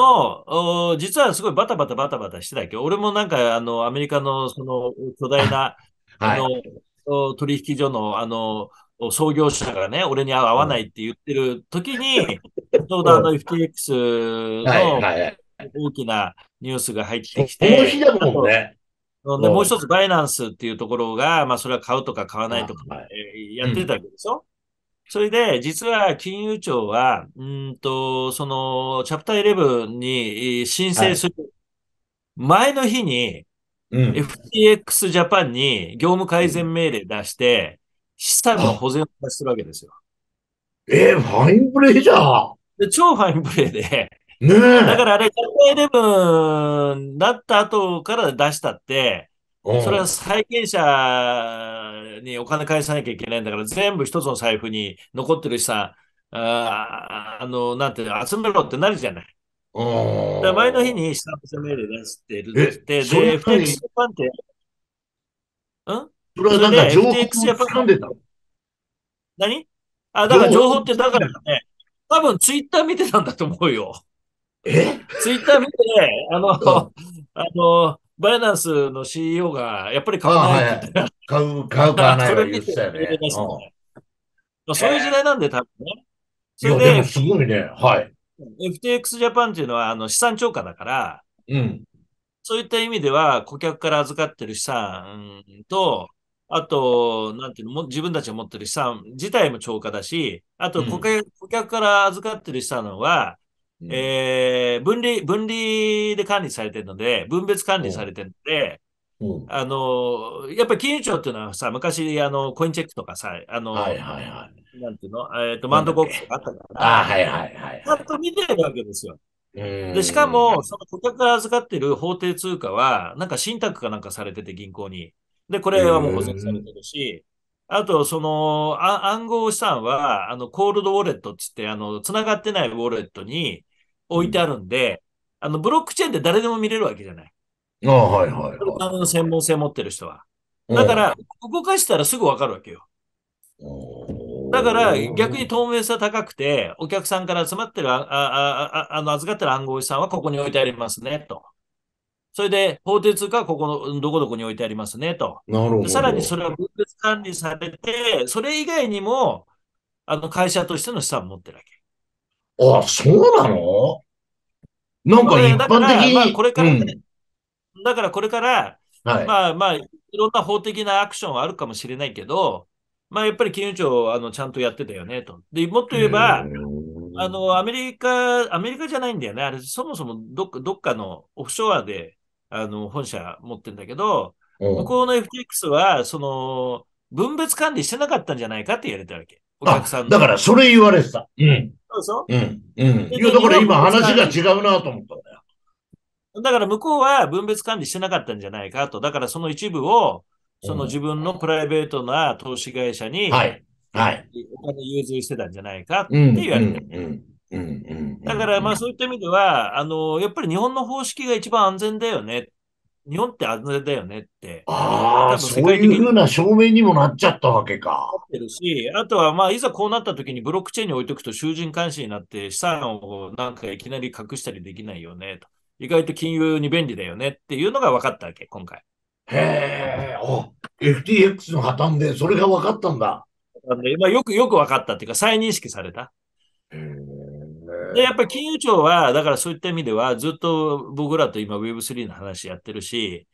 の、実はすごいバタバタバタバタしてたけど、俺もなんか、あの、アメリカのその巨大な、はい、あの、取引所の、あの、創業者がね、俺に合わないって言ってる時に、ちょうどあの FTX の大きなニュースが入ってきて、日だもんね。でもう一つ、バイナンスっていうところが、まあ、それは買うとか買わないとか、やってたわけでしょ、それで、実は金融庁は、うんと、その、チャプター11に申請する前の日に、FTX ジャパンに業務改善命令出して、資産の保全をするわけですよ。えー、ファインプレーじゃん超ファインプレーで、ねえ。だからあれ、チャイター11なった後から出したって、それは債権者にお金返さなきゃいけないんだから、全部一つの財布に残ってる資産、ああの、なんていうの、集めろってなるじゃない。だ前の日に資産補正命令出してるって、で、フレキシフパンって、んそれはなんか情報を掴んでた。何あ、だから情報ってだからね、多分ツイッター見てたんだと思うよ。えツイッター見て、ね、あの、うん、あの、バイナンスの CEO が、やっぱり買わないって言った、買う、買う、買わないは言ってたよね。うん、そういう時代なんで、多分ね。それで、ですごいね。はい。FTX ジャパンっていうのは、あの、資産超過だから、うん。そういった意味では、顧客から預かってる資産と、あと、なんていうの、も自分たちが持ってる資産自体も超過だし、あと顧客、うん、顧客から預かってる資産は、うん、えー、分離、分離で管理されてるので、分別管理されてるので、あの、やっぱり金融庁っていうのはさ、昔、あの、コインチェックとかさ、あの、はいはいはい、なんていうの、えっ、ー、と、マンドコックとかあったから、ああ、はいはいはい。ちゃんと見てるわけですよ。で、しかも、その顧客が預かってる法定通貨は、なんか信託かなんかされてて、銀行に。で、これはもう保全されてるし、あと、そのあ、暗号資産は、あの、コールドウォレットってって、あの、繋がってないウォレットに置いてあるんで、うん、あの、ブロックチェーンで誰でも見れるわけじゃない。ああ、はいはい、はい。の専門性持ってる人は。だから、動かしたらすぐわかるわけよ。だから、逆に透明性高くて、お客さんから集まってる、ああああの預かってる暗号資産はここに置いてありますね、と。それで、法定通貨はここの、どこどこに置いてありますね、と。さらにそれは分別管理されて、それ以外にも、あの、会社としての資産を持ってるわけ。ああ、そうなのなんか一般的に。まあ、これから、ねうん、だからこれから、はい、まあまあ、いろんな法的なアクションはあるかもしれないけど、まあやっぱり金融庁、あの、ちゃんとやってたよね、と。で、もっと言えば、あの、アメリカ、アメリカじゃないんだよね。あれ、そもそもどっか、どっかのオフショアであの、本社持ってんだけど、向こうの FTX は、その、分別管理してなかったんじゃないかって言われたわけ。お客さんだからそれ言われてた。うん。そうそう。うん。うん。いや、だから今話が違うなと思ったんだよ。だから向こうは分別管理してなかったんじゃないかと。だからその一部を、その自分のプライベートな投資会社に、はい。はい。お金融通してたんじゃないかって言われてる。うん。うんうんだから、まあそういった意味では、あの、やっぱり日本の方式が一番安全だよね。日本って安全だよねって。ああ、そういうふうな証明にもなっちゃったわけか。ってるし、あとは、まあ、いざこうなった時にブロックチェーンに置いとくと囚人監視になって資産をなんかいきなり隠したりできないよねと。意外と金融に便利だよねっていうのが分かったわけ、今回。へえ、あ、FTX の破綻でそれが分かったんだ。まあ、よくよく分かったっていうか、再認識された。へで、やっぱり金融庁は、だからそういった意味では、ずっと僕らと今 Web3 の話やってるし、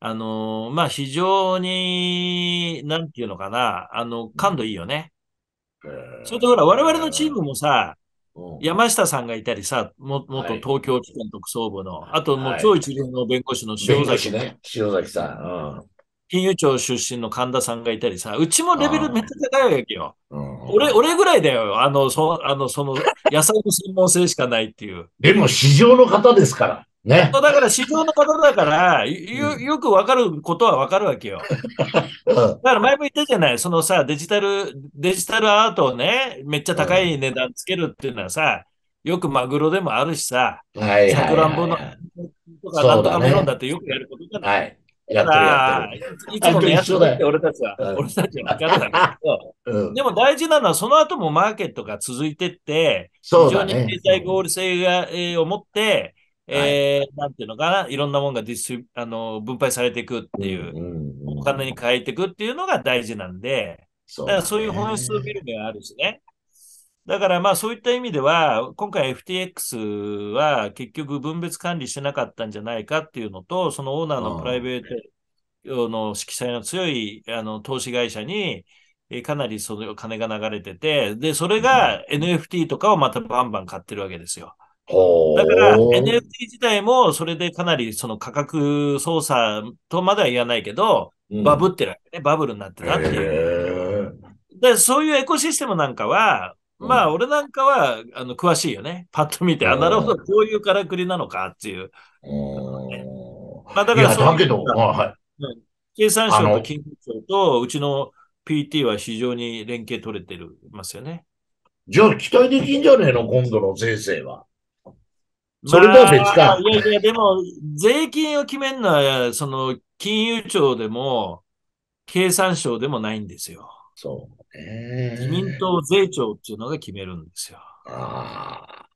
あの、まあ、非常に、なんていうのかな、あの、感度いいよね。それとほら、我々のチームもさ、山下さんがいたりさ、も元東京地検特捜部の、はい、あともう超一流の弁護士の塩崎、ね、ね。塩崎さん。うん金融庁出身の神田さんがいたりさ、うちもレベルめっちゃ高いわけよ。うん、俺、俺ぐらいだよ。あの、そあのその野菜の専門性しかないっていう。でも、市場の方ですから。ね。だから市場の方だから、よよくわかることはわかるわけよ。だから前も言ったじゃない、そのさ、デジタル、デジタルアートをね、めっちゃ高い値段つけるっていうのはさ、よくマグロでもあるしさ、さくらんぼのとかなんとかメロンだってよくやることじゃない。はいやってるやってる。いつものやつって俺たちは、俺たちは分からないけど、うん、でも大事なのはその後もマーケットが続いてって、ね、非常に経済合理性が、えー、を持って、えー、はい、なんていうのかな、いろんなものがディスあの分配されていくっていう,、うんうんうん、お金に変えていくっていうのが大事なんで、そう、ね、だからそういう本質を見る目があるしね。だからまあそういった意味では、今回 FTX は結局分別管理してなかったんじゃないかっていうのと、そのオーナーのプライベートの色彩の強いあの投資会社に、かなりその金が流れてて、で、それが NFT とかをまたバンバン買ってるわけですよ。だから NFT 自体もそれでかなりその価格操作とまでは言わないけど、バブってるわけね、バブルになってたっていう。でそういうエコシステムなんかは、まあ、俺なんかは、あの、詳しいよね。パッと見て、あ、なるほど、こういうからくりなのかっていう。まあ、だからそうだけど、はい。経産省と金融庁と、うちの PT は非常に連携取れてるますよね。じゃあ、期待できんじゃねえの、今度の税制は。それとは別か。いやいや、でも、税金を決めるのは、その、金融庁でも、経産省でもないんですよ。そうね。自民党税調っていうのが決めるんですよ。ああ。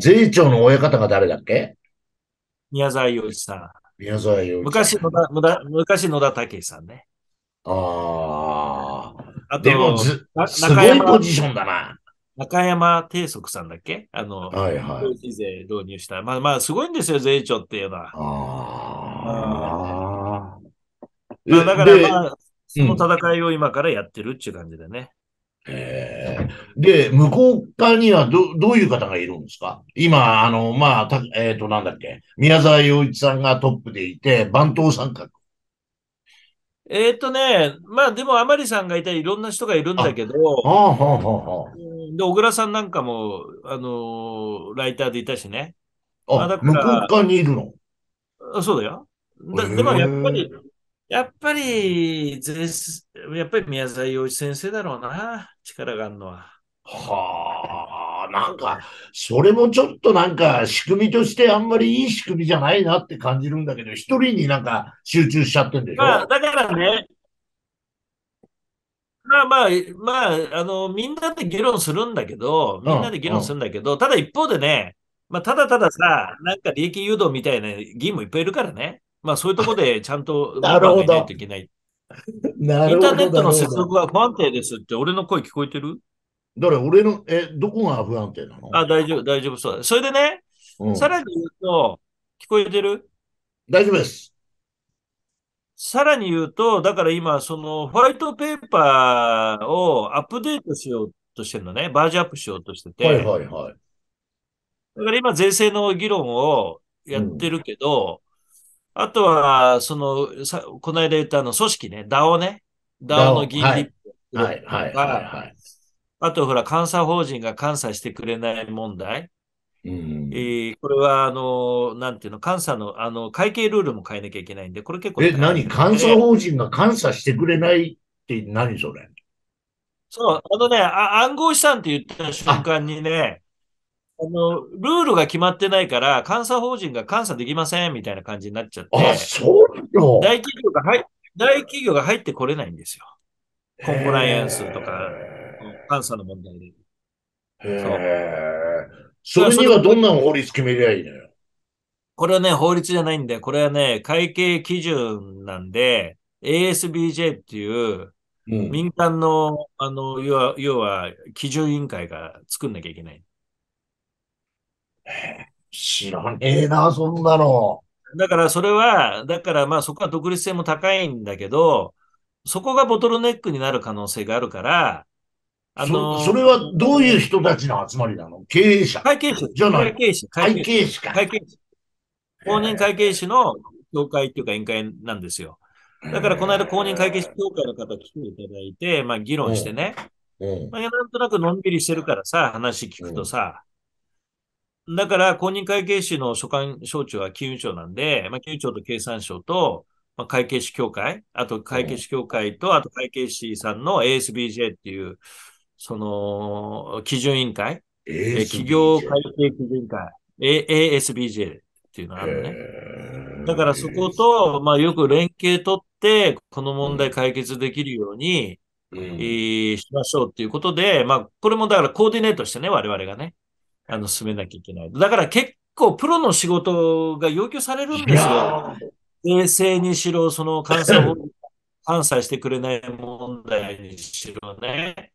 税調の親方が誰だっけ宮沢洋一さん。宮沢洋一昔野田、昔野田武さんね。ああ。でもず、すごいポジションだな。中山定則さんだっけあの、はいはい。税導入した。まあまあ、すごいんですよ、税調っていうのは。ああ。あ、だから、まあ、その戦いを今からやってるっていう感じだね。で、向こう側にはどどういう方がいるんですか今、あの、まあ、たえっ、ー、と、なんだっけ、宮沢洋一さんがトップでいて、番頭三角。えっ、とね、まあでも、あまりさんがいたり、いろんな人がいるんだけど、で、小倉さんなんかも、あのー、ライターでいたしね。あ、向こう側にいるのそうだよ。だでも、やっぱり、やっぱり、やっぱり宮沢洋一先生だろうな、力があるのは。はあ、なんか、それもちょっとなんか、仕組みとしてあんまりいい仕組みじゃないなって感じるんだけど、一人になんか集中しちゃってんでしょ、まあ、だからね、まあまあ、まあ、あの、みんなで議論するんだけど、みんなで議論するんだけど、うんうん、ただ一方でね、まあ、ただたださ、なんか利益誘導みたいな議員もいっぱいいるからね。まあそういうところでちゃんとなるほいけない。なるほど。インターネットの接続が不安定ですって、俺の声聞こえてるだから俺の、え、どこが不安定なのあ、大丈夫、大丈夫そう。それでね、うん、さらに言うと、聞こえてる大丈夫です。さらに言うと、だから今、そのホワイトペーパーをアップデートしようとしてるのね。バージョンアップしようとしてて。はいはいはい。だから今、税制の議論をやってるけど、あとは、その、さこの間言ったあの、組織ね、DAO ね。DAO の議員立法。はい、はい、はい。あと、ほら、監査法人が監査してくれない問題。うん、えー、これは、あの、なんていうの、監査の、あの、会計ルールも変えなきゃいけないんで、これ結構、ね。え、何監査法人が監査してくれないって何それそう、あのねあ、暗号資産って言った瞬間にね、あの、ルールが決まってないから、監査法人が監査できませんみたいな感じになっちゃって、あ、そうよ大企業が入大企業が入ってこれないんですよ。コンプライアンスとか、監査の問題で。へそそれにはどんな法律決めりゃいいのよ。これはね、法律じゃないんで、これはね、会計基準なんで、ASBJ っていう、民間の、あの、要は、要は、基準委員会が作んなきゃいけない。知らねえな、そんなの。だからそれは、だからまあそこは独立性も高いんだけど、そこがボトルネックになる可能性があるから、あのー、それはどういう人たちの集まりなの経営者会計士じゃない会計士。会計士か。会計士。公認会計士の協会っていうか委員会なんですよ。だからこの間公認会計士協会の方来ていただいて、まあ議論してね。まあ、なんとなくのんびりしてるからさ、話聞くとさ、だから、公認会計士の所管省庁は金融庁なんで、まあ、金融庁と経産省と、まあ、会計士協会、あと会計士協会と、あと会計士さんの ASBJ っていう、その、基準委員会、え企業会計基準委員会、A、s b j っていうのがあるね。だからそこと、まあ、よく連携取って、この問題解決できるように、うん、えしましょうっていうことで、まあ、これもだからコーディネートしてね、我々がね。あの、進めなきゃいけない。だから結構プロの仕事が要求されるんですよ。衛生にしろ、その関西を、関 西してくれない問題にしろね。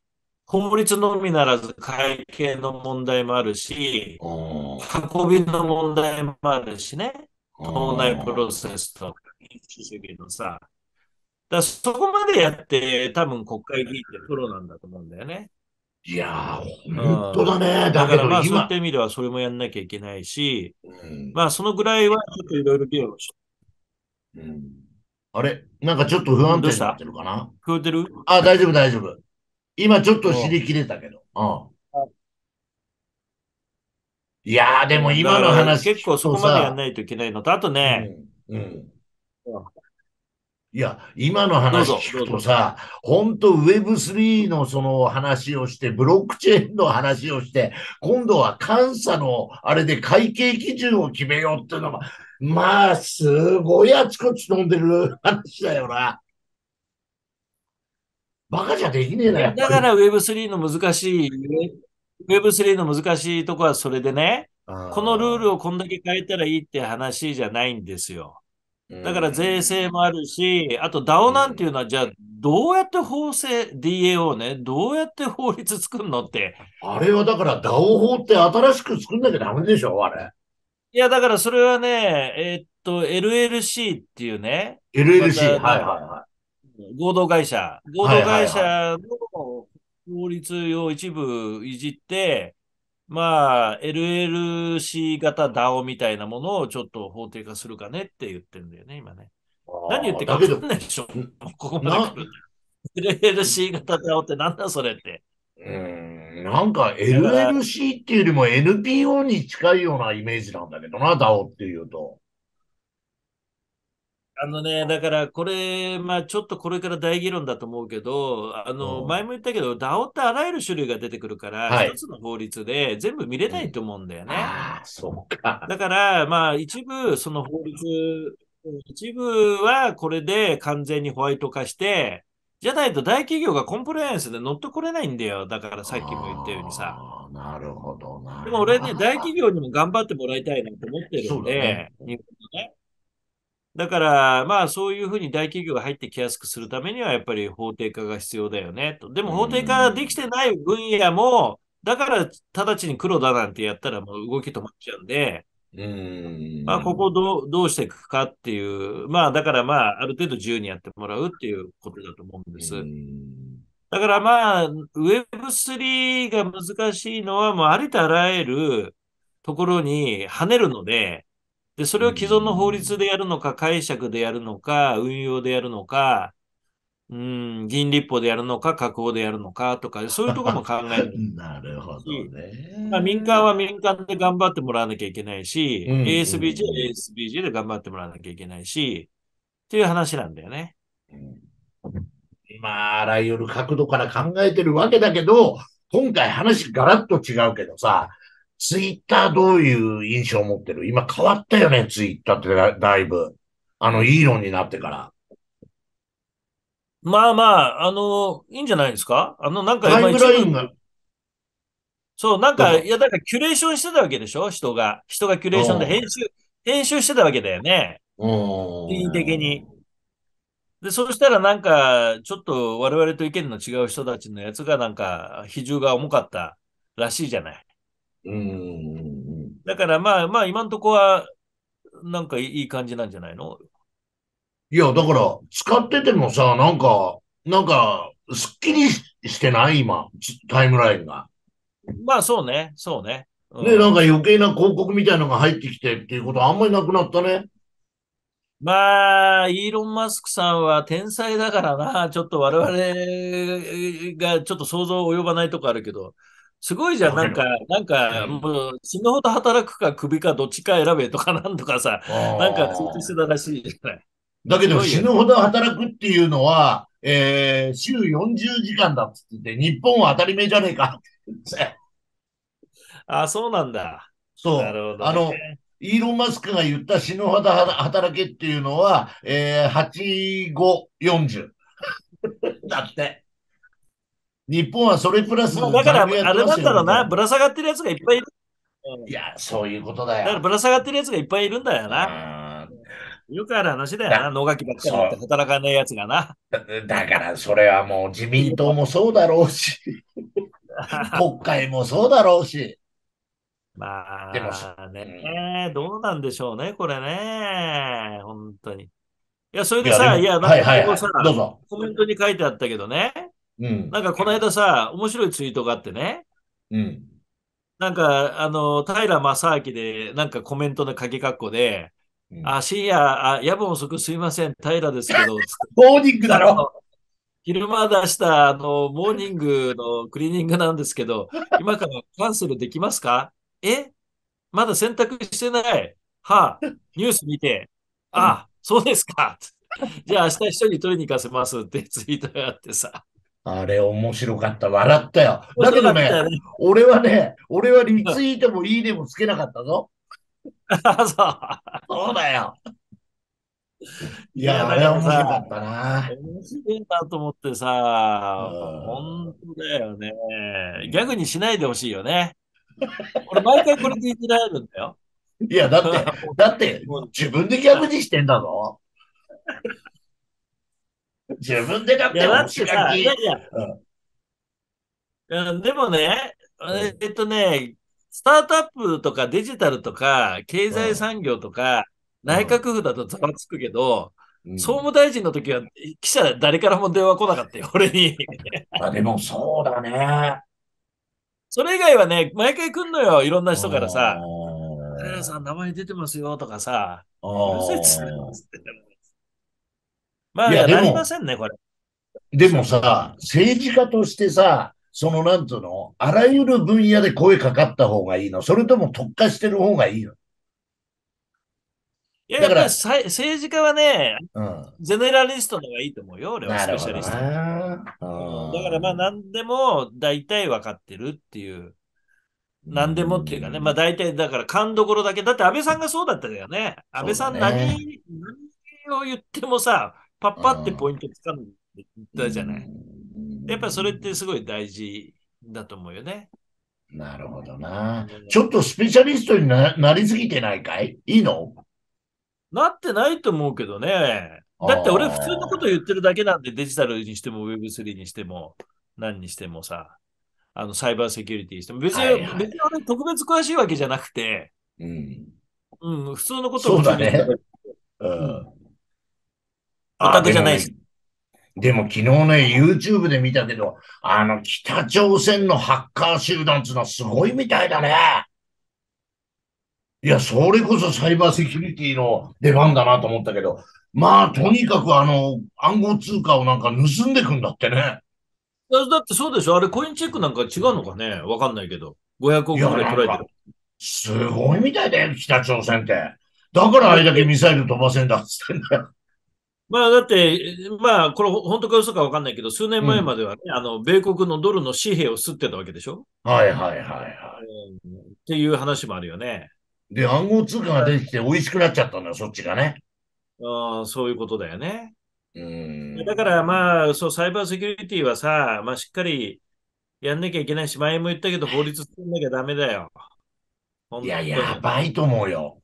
法律のみならず会計の問題もあるし、運びの問題もあるしね。党内プロセスとか、民主主義のさ。だそこまでやって、多分国会議員ってプロなんだと思うんだよね。いやー、本当だね。だからまあ、そういった意味ではそれもやんなきゃいけないし、うん、まあ、そのぐらいはちょっといろいろ議論しうん。あれなんかちょっと不安定になってるかな聞こえてるあ、大丈夫、大丈夫。今ちょっと知り切れたけど。うん。いやー、でも今の話。結構そこまでやんないといけないのと、あとね、うん、うんいや、今の話聞くとさ、本当 Web3 のその話をして、ブロックチェーンの話をして、今度は監査のあれで会計基準を決めようっていうのが、まあ、すごいあちこち飛んでる話だよな。バカじゃできねえな、だから Web3 の難しい、Web3 の難しいとこはそれでね、このルールをこんだけ変えたらいいって話じゃないんですよ。だから税制もあるし、あと DAO なんていうのは、じゃあ、どうやって法制、DAO ね、どうやって法律作るのって。あれはだから DAO 法って新しく作んなきゃダメでしょ、あれ。いや、だからそれはね、えー、っと、LLC っていうね。LLC、はいはいはい。合同会社。合同会社の法律を一部いじって、まあ、LLC 型 DAO みたいなものをちょっと法定化するかねって言ってるんだよね、今ね。何言ってか分かんないでしょ。ここまで来る。LLC 型 DAO って何だそれって。うんなんか LLC っていうよりも NPO に近いようなイメージなんだけどな、DAO っていうと。あのね、だからこれ、まあ、ちょっとこれから大議論だと思うけど、あの、前も言ったけど、DAO ってあらゆる種類が出てくるから、はい一つの法律で全部見れないと思うんだよね。ああ、そうか。だから、まあ、一部、その法律、一部はこれで完全にホワイト化して、じゃないと大企業がコンプライアンスで乗ってこれないんだよ。だからさっきも言ったようにさ。あなるほどな。でも俺ね、大企業にも頑張ってもらいたいなと思ってるんで、そうだね日本のねだから、まあそういうふうに大企業が入ってきやすくするためには、やっぱり法定化が必要だよねと。でも法定化できてない分野も、だから直ちに黒だなんてやったらもう動き止まっちゃうんで、うんまあ、ここどうどうしていくかっていう、まあ、だからまあ、ある程度自由にやってもらうっていうことだと思うんです。だからまあ、Web3 が難しいのは、もうありとあらゆるところに跳ねるので、で、それを既存の法律でやるのか、解釈でやるのか、運用でやるのか、うん、議員立法でやるのか、確保でやるのかとか、そういうところも考える。なるほどね。まあ、民間は民間で頑張ってもらわなきゃいけないし、うんうん、a s b g は a s b g で頑張ってもらわなきゃいけないし、っていう話なんだよね。まあ、あらゆる角度から考えてるわけだけど、今回話ガラッと違うけどさ、ツイッターどういう印象を持ってる今変わったよね、ツイッターってだだいぶ。あの、イーロンになってから。まあまあ、あの、いいんじゃないですかあの、なんか今一そう、なんか、いや、だからキュレーションしてたわけでしょ人が。人がキュレーションで編集、編集してたわけだよね。人為的に。で、そしたらなんか、ちょっと我々と意見の違う人たちのやつがなんか、比重が重かったらしいじゃない。うんだからまあまあ今んとこは、なんかいい感じなんじゃないのいや、だから使っててもさ、なんか、なんか、すっきりしてない今、タイムラインが。まあそうね、そうね。うん、ね、なんか余計な広告みたいなのが入ってきてっていうことあんまりなくなったね。まあ、イーロン・マスクさんは天才だからな、ちょっと我々がちょっと想像及ばないとこあるけど、すごいじゃん、なんか、なんか、もう死ぬほど働くか首かどっちか選べとかなんとかさ、なんか通知してたらしいじゃない。だけど死ぬほど働くっていうのは、えー、週40時間だっつって日本は当たり前じゃねえか。あ、そうなんだ。そう。なるほど、ね、あの、イーロン・マスクが言った死ぬほど働けっていうのは、えー、8540。だって。日本はそれプラス、だから、あれなんだろうな、ぶら下がってるやつがいっぱいいる。いや、そういうことだよ。だからぶら下がってるやつがいっぱいいるんだよな。よくある話だよな、野垣ばっかり働かないやつがなだ。からそれはもう自民党もそうだろうし、国会もそうだろうし。まあ、でもね、どうなんでしょうね、これね、本当に。いや、それでさ、いや、なんか、はコメントに書いてあったけどね、うん、なんかこの間さ、面白いツイートがあってね、うん、なんかあの平正明で、なんかコメントのけ格好で、うん、あ深夜あ、夜分遅くすいません、平ですけど、モーニングだろ昼間出したあのモーニングのクリーニングなんですけど、今からキャンセルできますかえまだ洗濯してないはあ、ニュース見て、ああ、そうですか。じゃあ明日一緒に取りに行かせますってツイートがあってさ。あれ面白かった。笑ったよ。だけどね、ね俺はね、俺はリツイートもいいねもつけなかったぞ。そう。そうだよ。いや、あれ面白かったな。面白いなと思ってさ、本当だよね。ギャグにしないでほしいよね。俺、毎回これ聞いてられるんだよ。いや、だって、だって、自分でギャグにしてんだぞ。自分でか。って落ち書き。いいうん、でもね、えっとね、スタートアップとかデジタルとか、経済産業とか、内閣府だとざわつくけど、うん、総務大臣の時は記者誰からも電話来なかったよ、俺に。あでもそうだね。それ以外はね、毎回来んのよ、いろんな人からさ。さん名前出てますよとかさ、うるせえっつって、まあ、いや、なりませんね、これ。でもさ、政治家としてさ、そのなんつうの、あらゆる分野で声かかった方がいいのそれとも特化してる方がいいのいや、だから政治家はね、うん、ゼネラリストの方がいいと思うよ、俺はスペシャリスト。うん、だからまあ何でも大体分かってるっていう。何でもっていうかね、まあ大体だから勘どころだけ。だって安倍さんがそうだったよね。安倍さん何、ね、何を言ってもさ、パッパってポイントつかんでたじゃない。やっぱそれってすごい大事だと思うよね。なるほどな。ちょっとスペシャリストになりすぎてないかいいいのなってないと思うけどね。だって俺普通のこと言ってるだけなんで、デジタルにしても Web3 にしても何にしてもさ、あのサイバーセキュリティにしても別に、はいはい、別に俺特別詳しいわけじゃなくて、うん、うん、普通のことをそうだね。うん、オタじゃないです。でも昨日ね、YouTube で見たけど、あの、北朝鮮のハッカー集団っていうのはすごいみたいだね。いや、それこそサイバーセキュリティの出番だなと思ったけど、まあ、とにかくあの、暗号通貨をなんか盗んでくんだってね。だってそうでしょあれ、コインチェックなんか違うのかねわかんないけど。500億ぐらい取られてる。すごいみたいだよ、北朝鮮って。だからあれだけミサイル飛ばせんだっつってんだよ。まあだって、まあこれ本当か嘘かわかんないけど、数年前まではね、うん、あの、米国のドルの紙幣を吸ってたわけでしょはいはいはいはい、うん、っていう話もあるよね。で、暗号通貨が出てきて美味しくなっちゃったんだ、よ、そっちがね。ああ、そういうことだよね。うん。だからまあ、そう、サイバーセキュリティはさ、まあしっかりやんなきゃいけないし、前も言ったけど法律作んなきゃダメだよ。いや、やばいと思うよ。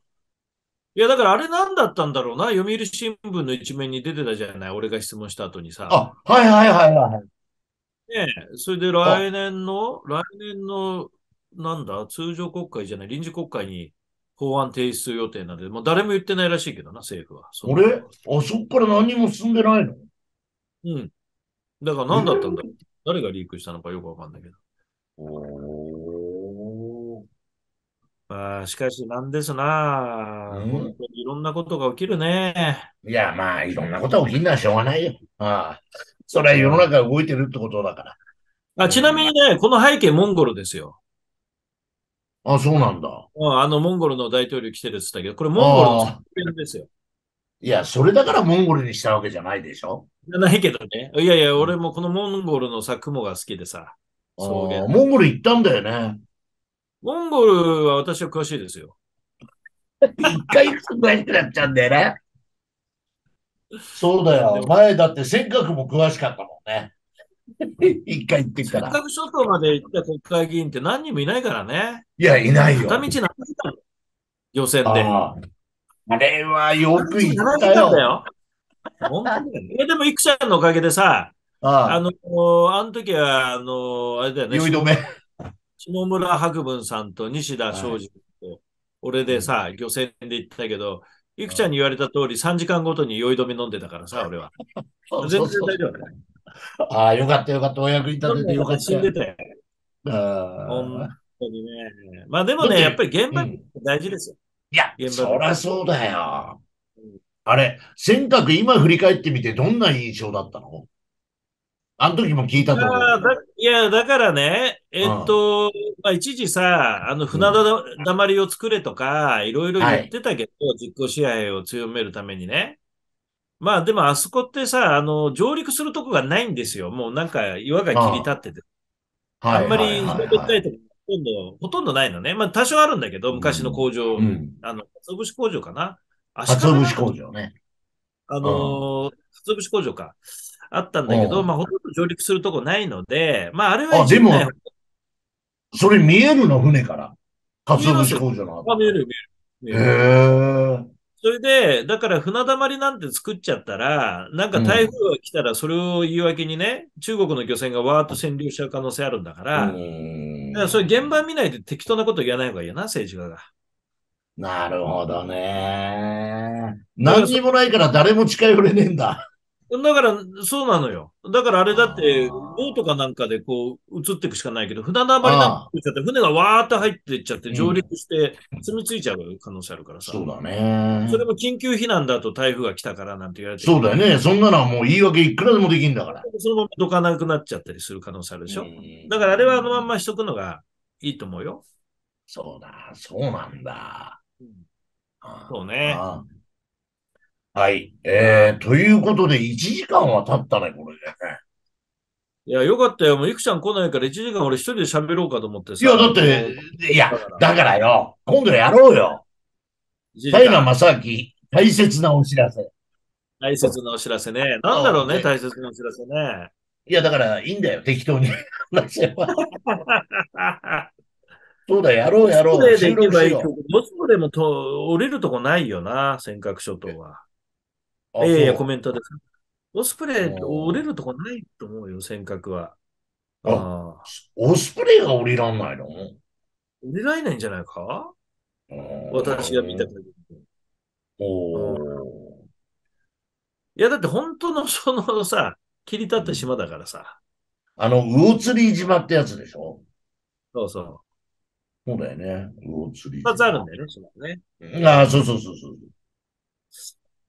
いや、だからあれ何だったんだろうな。読売新聞の一面に出てたじゃない。俺が質問した後にさ。あ、はいはいはいはい。ねえ、それで来年の、来年の、なんだ、通常国会じゃない、臨時国会に法案提出予定なんで、まう誰も言ってないらしいけどな、政府は。俺あそこから何も進んでないのうん。だから何だったんだ、ろう。誰がリークしたのかよくわかんないけど。まあ、しかし、なんですな、うん、本当にいろんなことが起きるね。いや、まあ、いろんなことが起きるのはしょうがないよ。ああそれは世の中が動いてるってことだから。あちなみにね、この背景、モンゴルですよ。あ、そうなんだ。あの、モンゴルの大統領来てるって言ったけど、これ、モンゴルの作品ですよ。いや、それだからモンゴルにしたわけじゃないでしょじゃないけどね。いやいや、俺もこのモンゴルのさ、雲が好きでさ。そうモンゴル行ったんだよね。モンゴルは私は詳しいですよ。一回詳しくなっちゃうんだよね。そうだよ。前だって尖閣も詳しかったもんね。一回行ってから。尖閣諸島まで行った国会議員って何人もいないからね。いや、いないよ。片道何時間予選で。あれはよく行ったよ。本当に。え、でも、いくちゃんのおかげでさ、あの、あの時は、あの、あれだよね。酔い止め。下村博文さんと西田昌司と、俺でさ、漁船で行ったけど、いくちゃんに言われた通り、3時間ごとに酔い止め飲んでたからさ、俺は。全然大丈夫。ああ、よかったよかった。お役に立ててよかった。死んでたよ。本当にね。まあでもね、やっぱり現場大事ですよ。うん、いや、現場そりゃそうだよ。あれ、尖閣今振り返ってみてどんな印象だったのあの時も聞いたといや、だからね、えっと、うん、まあ、一時さ、あの、船だ、だまりを作れとか、いろいろ言ってたけど、はい、実行支配を強めるためにね。まあ、でもあそこってさ、あの、上陸するとこがないんですよ。もうなんか岩が切り立ってて。ああんまり、ほとんど、ほとんどないのね。まあ、多少あるんだけど、昔の工場、うん、あの、かつお節工場かな。かつお節工場ね。あのかつお節工場か。あったんだけど、うん、まあ、ほとんど上陸するとこないので、まあ、あれはあ、でも、それ見えるの、船から。かつお節工場の。見える、見える。へそれで、だから船だまりなんて作っちゃったら、なんか台風が来たらそれを言い訳にね、うん、中国の漁船がわーっと占領しちゃう可能性あるんだから、だからそれ現場見ないで適当なこと言わない方がいいな、政治家が。なるほどね。何にもないから誰も近寄れねえんだ。だから、そうなのよ。だからあれだって、ボートかなんかでこう、移っていくしかないけど、船あまりなんてちゃって、船がわーって入っていっちゃって、上陸して、住み着いちゃう可能性あるからさ。そうだね。それも緊急避難だと台風が来たからなんて言われて。そうだよね。そんなのはもう言い訳いくらでもできんだから。そのままどかなくなっちゃったりする可能性あるでしょ。だからあれはあのまんましとくのがいいと思うよ。そうだ、そうなんだ。うん、そうね。ああはい。えー、ということで、1時間は経ったね、これで。いや、よかったよ。もう、ゆくちゃん来ないから1時間俺一人で喋ろうかと思っていや、だって、いや、だからよ、今度やろうよ。一時間平正明、大切なお知らせ。大切なお知らせね。なんだろうね、大切なお知らせね。いや、だから、いいんだよ、適当に話せば。そうだ、やろう、やろう。でで収きばいいよどこでもと降りるとこないよな、尖閣諸島は。いえいや、コメントです。オスプレイう。折れるとこないと思うよ、尖閣は。ああ、オスプレイが降りらんないの降りられないんじゃないか私が見た限り。おお。いや、だって本当のそのさ、切り立った島だからさ。あの、魚釣り島ってやつでしょそうそう。そうだよね。魚釣り島。二つあるんだよね、島ね。ああ、そうそうそうそう。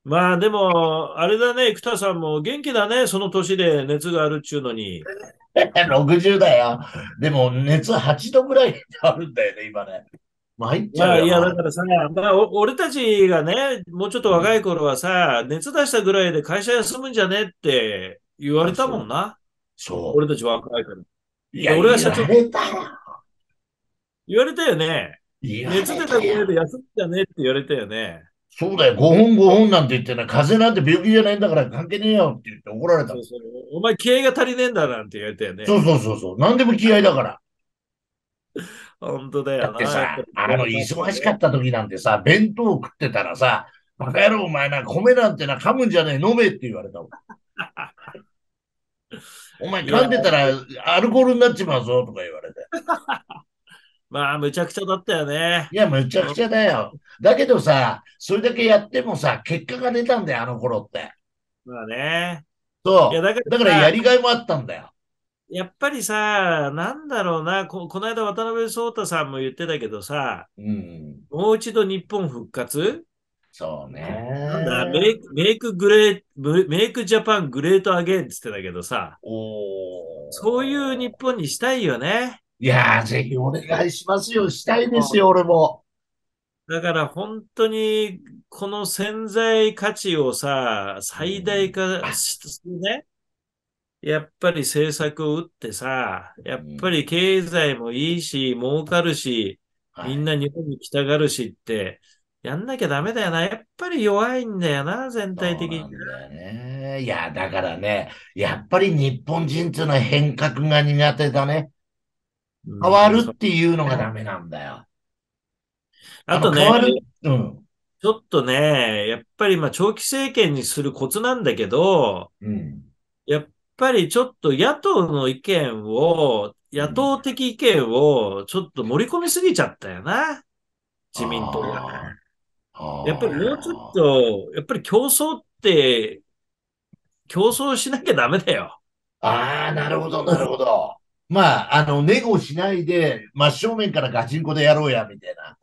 まあでも、あれだね、生田さんも元気だね、その年で熱があるっちゅうのに。60 だよ。でも、熱8度ぐらいあるんだよね、今ね。参っちゃういや、だからさ、まあ、俺たちがね、もうちょっと若い頃はさ、熱出したぐらいで会社休むんじゃねって言われたもんな。そう。俺たち若いから。いや、俺は社長。言われたよね。熱出たぐらいで休むんじゃねって言われたよね。そうだよ、5本5本なんて言ってな、風邪なんて病気じゃないんだから関係ねえよって言って怒られたそうそうお前気合が足りねえんだなんて言われたよね。そうそうそうそう、何でも気合だから。本当だよだってさ、あの、忙しかった時なんてさ、弁当食ってたらさ、バカ野郎お前な、米なんてな、噛むんじゃねえ、飲めって言われたわ。お前噛んでたらアルコールになっちまうぞとか言われて。まあ、むちゃくちゃだったよね。いや、むちゃくちゃだよ。だけどさ、それだけやってもさ、結果が出たんだよ、あの頃って。まあね。そう。だからだからやりがいもあったんだよ。やっぱりさ、なんだろうな、ここの間渡辺壮太さんも言ってたけどさ、うん、もう一度日本復活そうね。なんだメイク、メイクグレー、メイクジャパングレートアゲンって言ってたけどさ、そういう日本にしたいよね。いやー、ぜひお願いしますよ。したいですよ、俺も。だから本当にこの潜在価値をさ、最大化してね、やっぱり政策を打ってさ、やっぱり経済もいいし、儲かるし、みんな日本に来たがるしって、やんなきゃダメだよな。やっぱり弱いんだよな、全体的に。ね。いや、だからね、やっぱり日本人っていうのは変革が苦手だね。変わるっていうのがダメなんだよ。あとね、うん。ちょっとね、やっぱりまあ長期政権にするコツなんだけど、うん、やっぱりちょっと野党の意見を、野党的意見をちょっと盛り込みすぎちゃったよな、自民党が。やっぱりもうちょっと、やっぱり競争って、競争しなきゃダメだよ。ああ、なるほど、なるほど。まあ、あの、ネゴしないで、真正面からガチンコでやろうや、みたいな。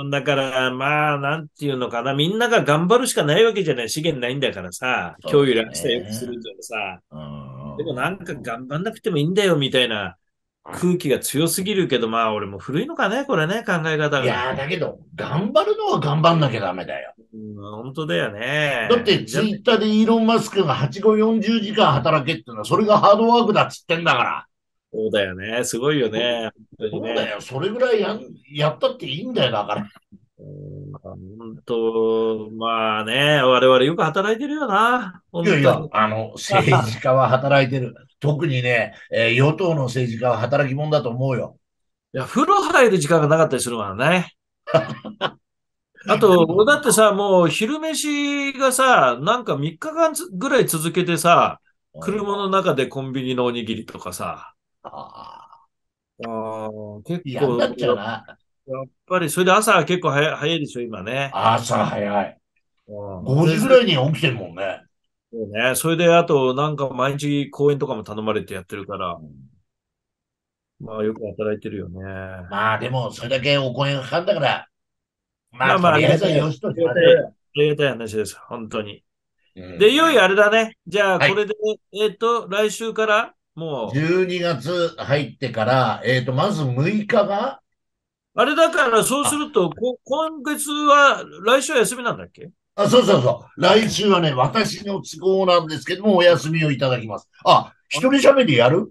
うん、だから、まあ、なんていうのかな、みんなが頑張るしかないわけじゃない、資源ないんだからさ、ね、今日よよくするとさ、うん、でもなんか頑張んなくてもいいんだよ、みたいな空気が強すぎるけど、まあ、俺も古いのかね、これね、考え方が。いやだけど、頑張るのは頑張んなきゃダメだよ。うん、本当だよね。だって、ツイッターでイーロン・マスクが8 5 40時間働けっていうのは、それがハードワークだっつってんだから。そうだよね。すごいよね。そうだよ。それぐらいややったっていいんだよ、だから。うん本当、まあね、我々よく働いてるよな。いやいや、あの、政治家は働いてる。特にね、えー与党の政治家は働き者だと思うよ。いや風呂入る時間がなかったりするからね。あと、だってさ、もう昼飯がさ、なんか3日間ぐらい続けてさ、車の中でコンビニのおにぎりとかさ、ああ。ああ、結構。やっちゃうな。やっぱり、それで朝結構早早いでしょ、今ね。朝早い。5時ぐらいに起きてるもんね。そうね。それで、あと、なんか毎日公演とかも頼まれてやってるから、まあ、よく働いてるよね。まあ、でも、それだけお声がかかんだから、まあ、まあ、とりあえずはよしとしてありがたい話です、本当に。うん、で、いよいよあれだね。じゃあ、これで、はい、えっ、と、来週からもう。12月入ってから、えっ、ー、と、まず6日があれだから、そうすると、今月は、来週は休みなんだっけあ、そうそうそう。来週はね、私の都合なんですけども、お休みをいただきます。あ、一人喋りやる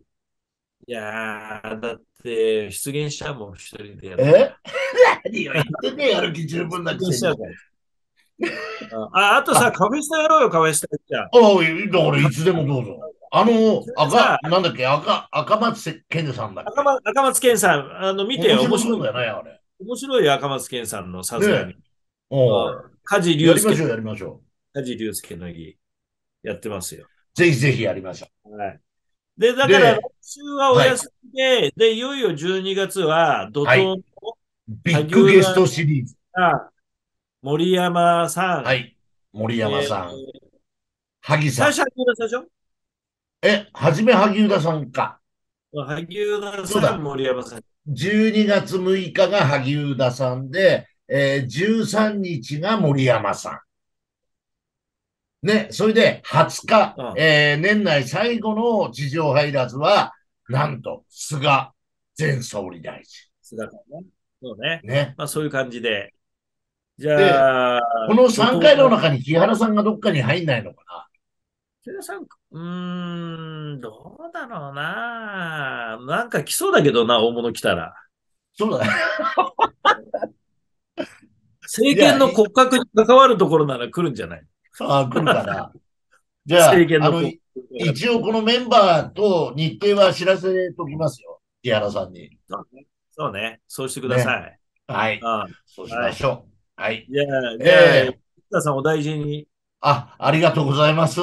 いやー、だって、出現者も一人でやる。え 何を言ってねやる気十分だくせあ、あとさ、カフェスタやろうよ、カフェスタじゃあ。あ、だからいつでもどうぞ。あの、赤、なんだっけ、赤、赤松健さんだ赤松。赤松健さん、あの、見てよ。面白いんだよね、あれ。面白い赤松健さんのさすがに。梶龍介。やりましょう、やりましょう。梶龍介の儀、やってますよ。ぜひぜひやりましょう。はい。で、だから、週はお休みで、はい、で、いよいよ12月は、怒涛の、はい、ビッグゲストシリーズ。森山さん。はい。森山さん。えー、萩さん。最初え、はじめ萩生田さんか。萩生田そうさだん、森山さん。12月6日が萩生田さんで、えー13日が森山さん。ね、それで20日、えー年内最後の地上配達は、なんと、菅前総理大臣。菅さんね。そうね。ね。まあそういう感じで。じゃあ、この3回の中に木原さんがどっかに入んないのかなうん、どうだろうな。なんか来そうだけどな、大物来たら。そうだね。政権の骨格に関わるところなら来るんじゃないああ、来るかな。じゃあ、政権あの一応このメンバーと日程は知らせときますよ。木原さんに。そうね。そうしてください。はい。ああそうしましょう。はい。じゃあ、じゃあ、え田さんお大事に。あ、ありがとうございます。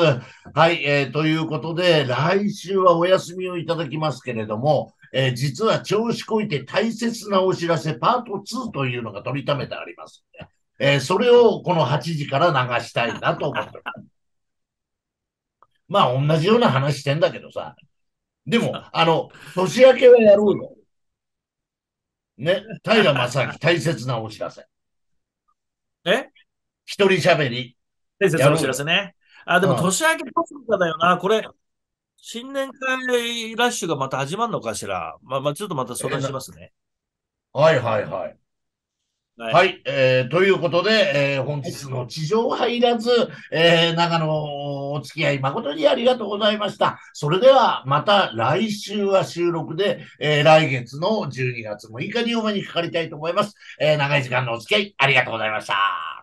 はい、えー、ということで、来週はお休みをいただきますけれども、えー、実は調子こいて大切なお知らせパート2というのが取りためてありますえー、それをこの8時から流したいなと思ってます。まあ、同じような話してんだけどさ。でも、あの、年明けはやろうよ。ね、平正明、大切なお知らせ。え一人喋り。伝説のお知らせね。あ、でも年明けポスタだよな。これ、新年会ラッシュがまた始まるのかしら。まあ、まあ、ちょっとまた相談しますね。はいはいはい。はい、はい、えー、ということで、えー、本日の地上入らず、えー、長野お付き合い誠にありがとうございました。それでは、また来週は収録で、えー、来月の12月6日にお目にかかりたいと思います。えー、長い時間のお付き合いありがとうございました。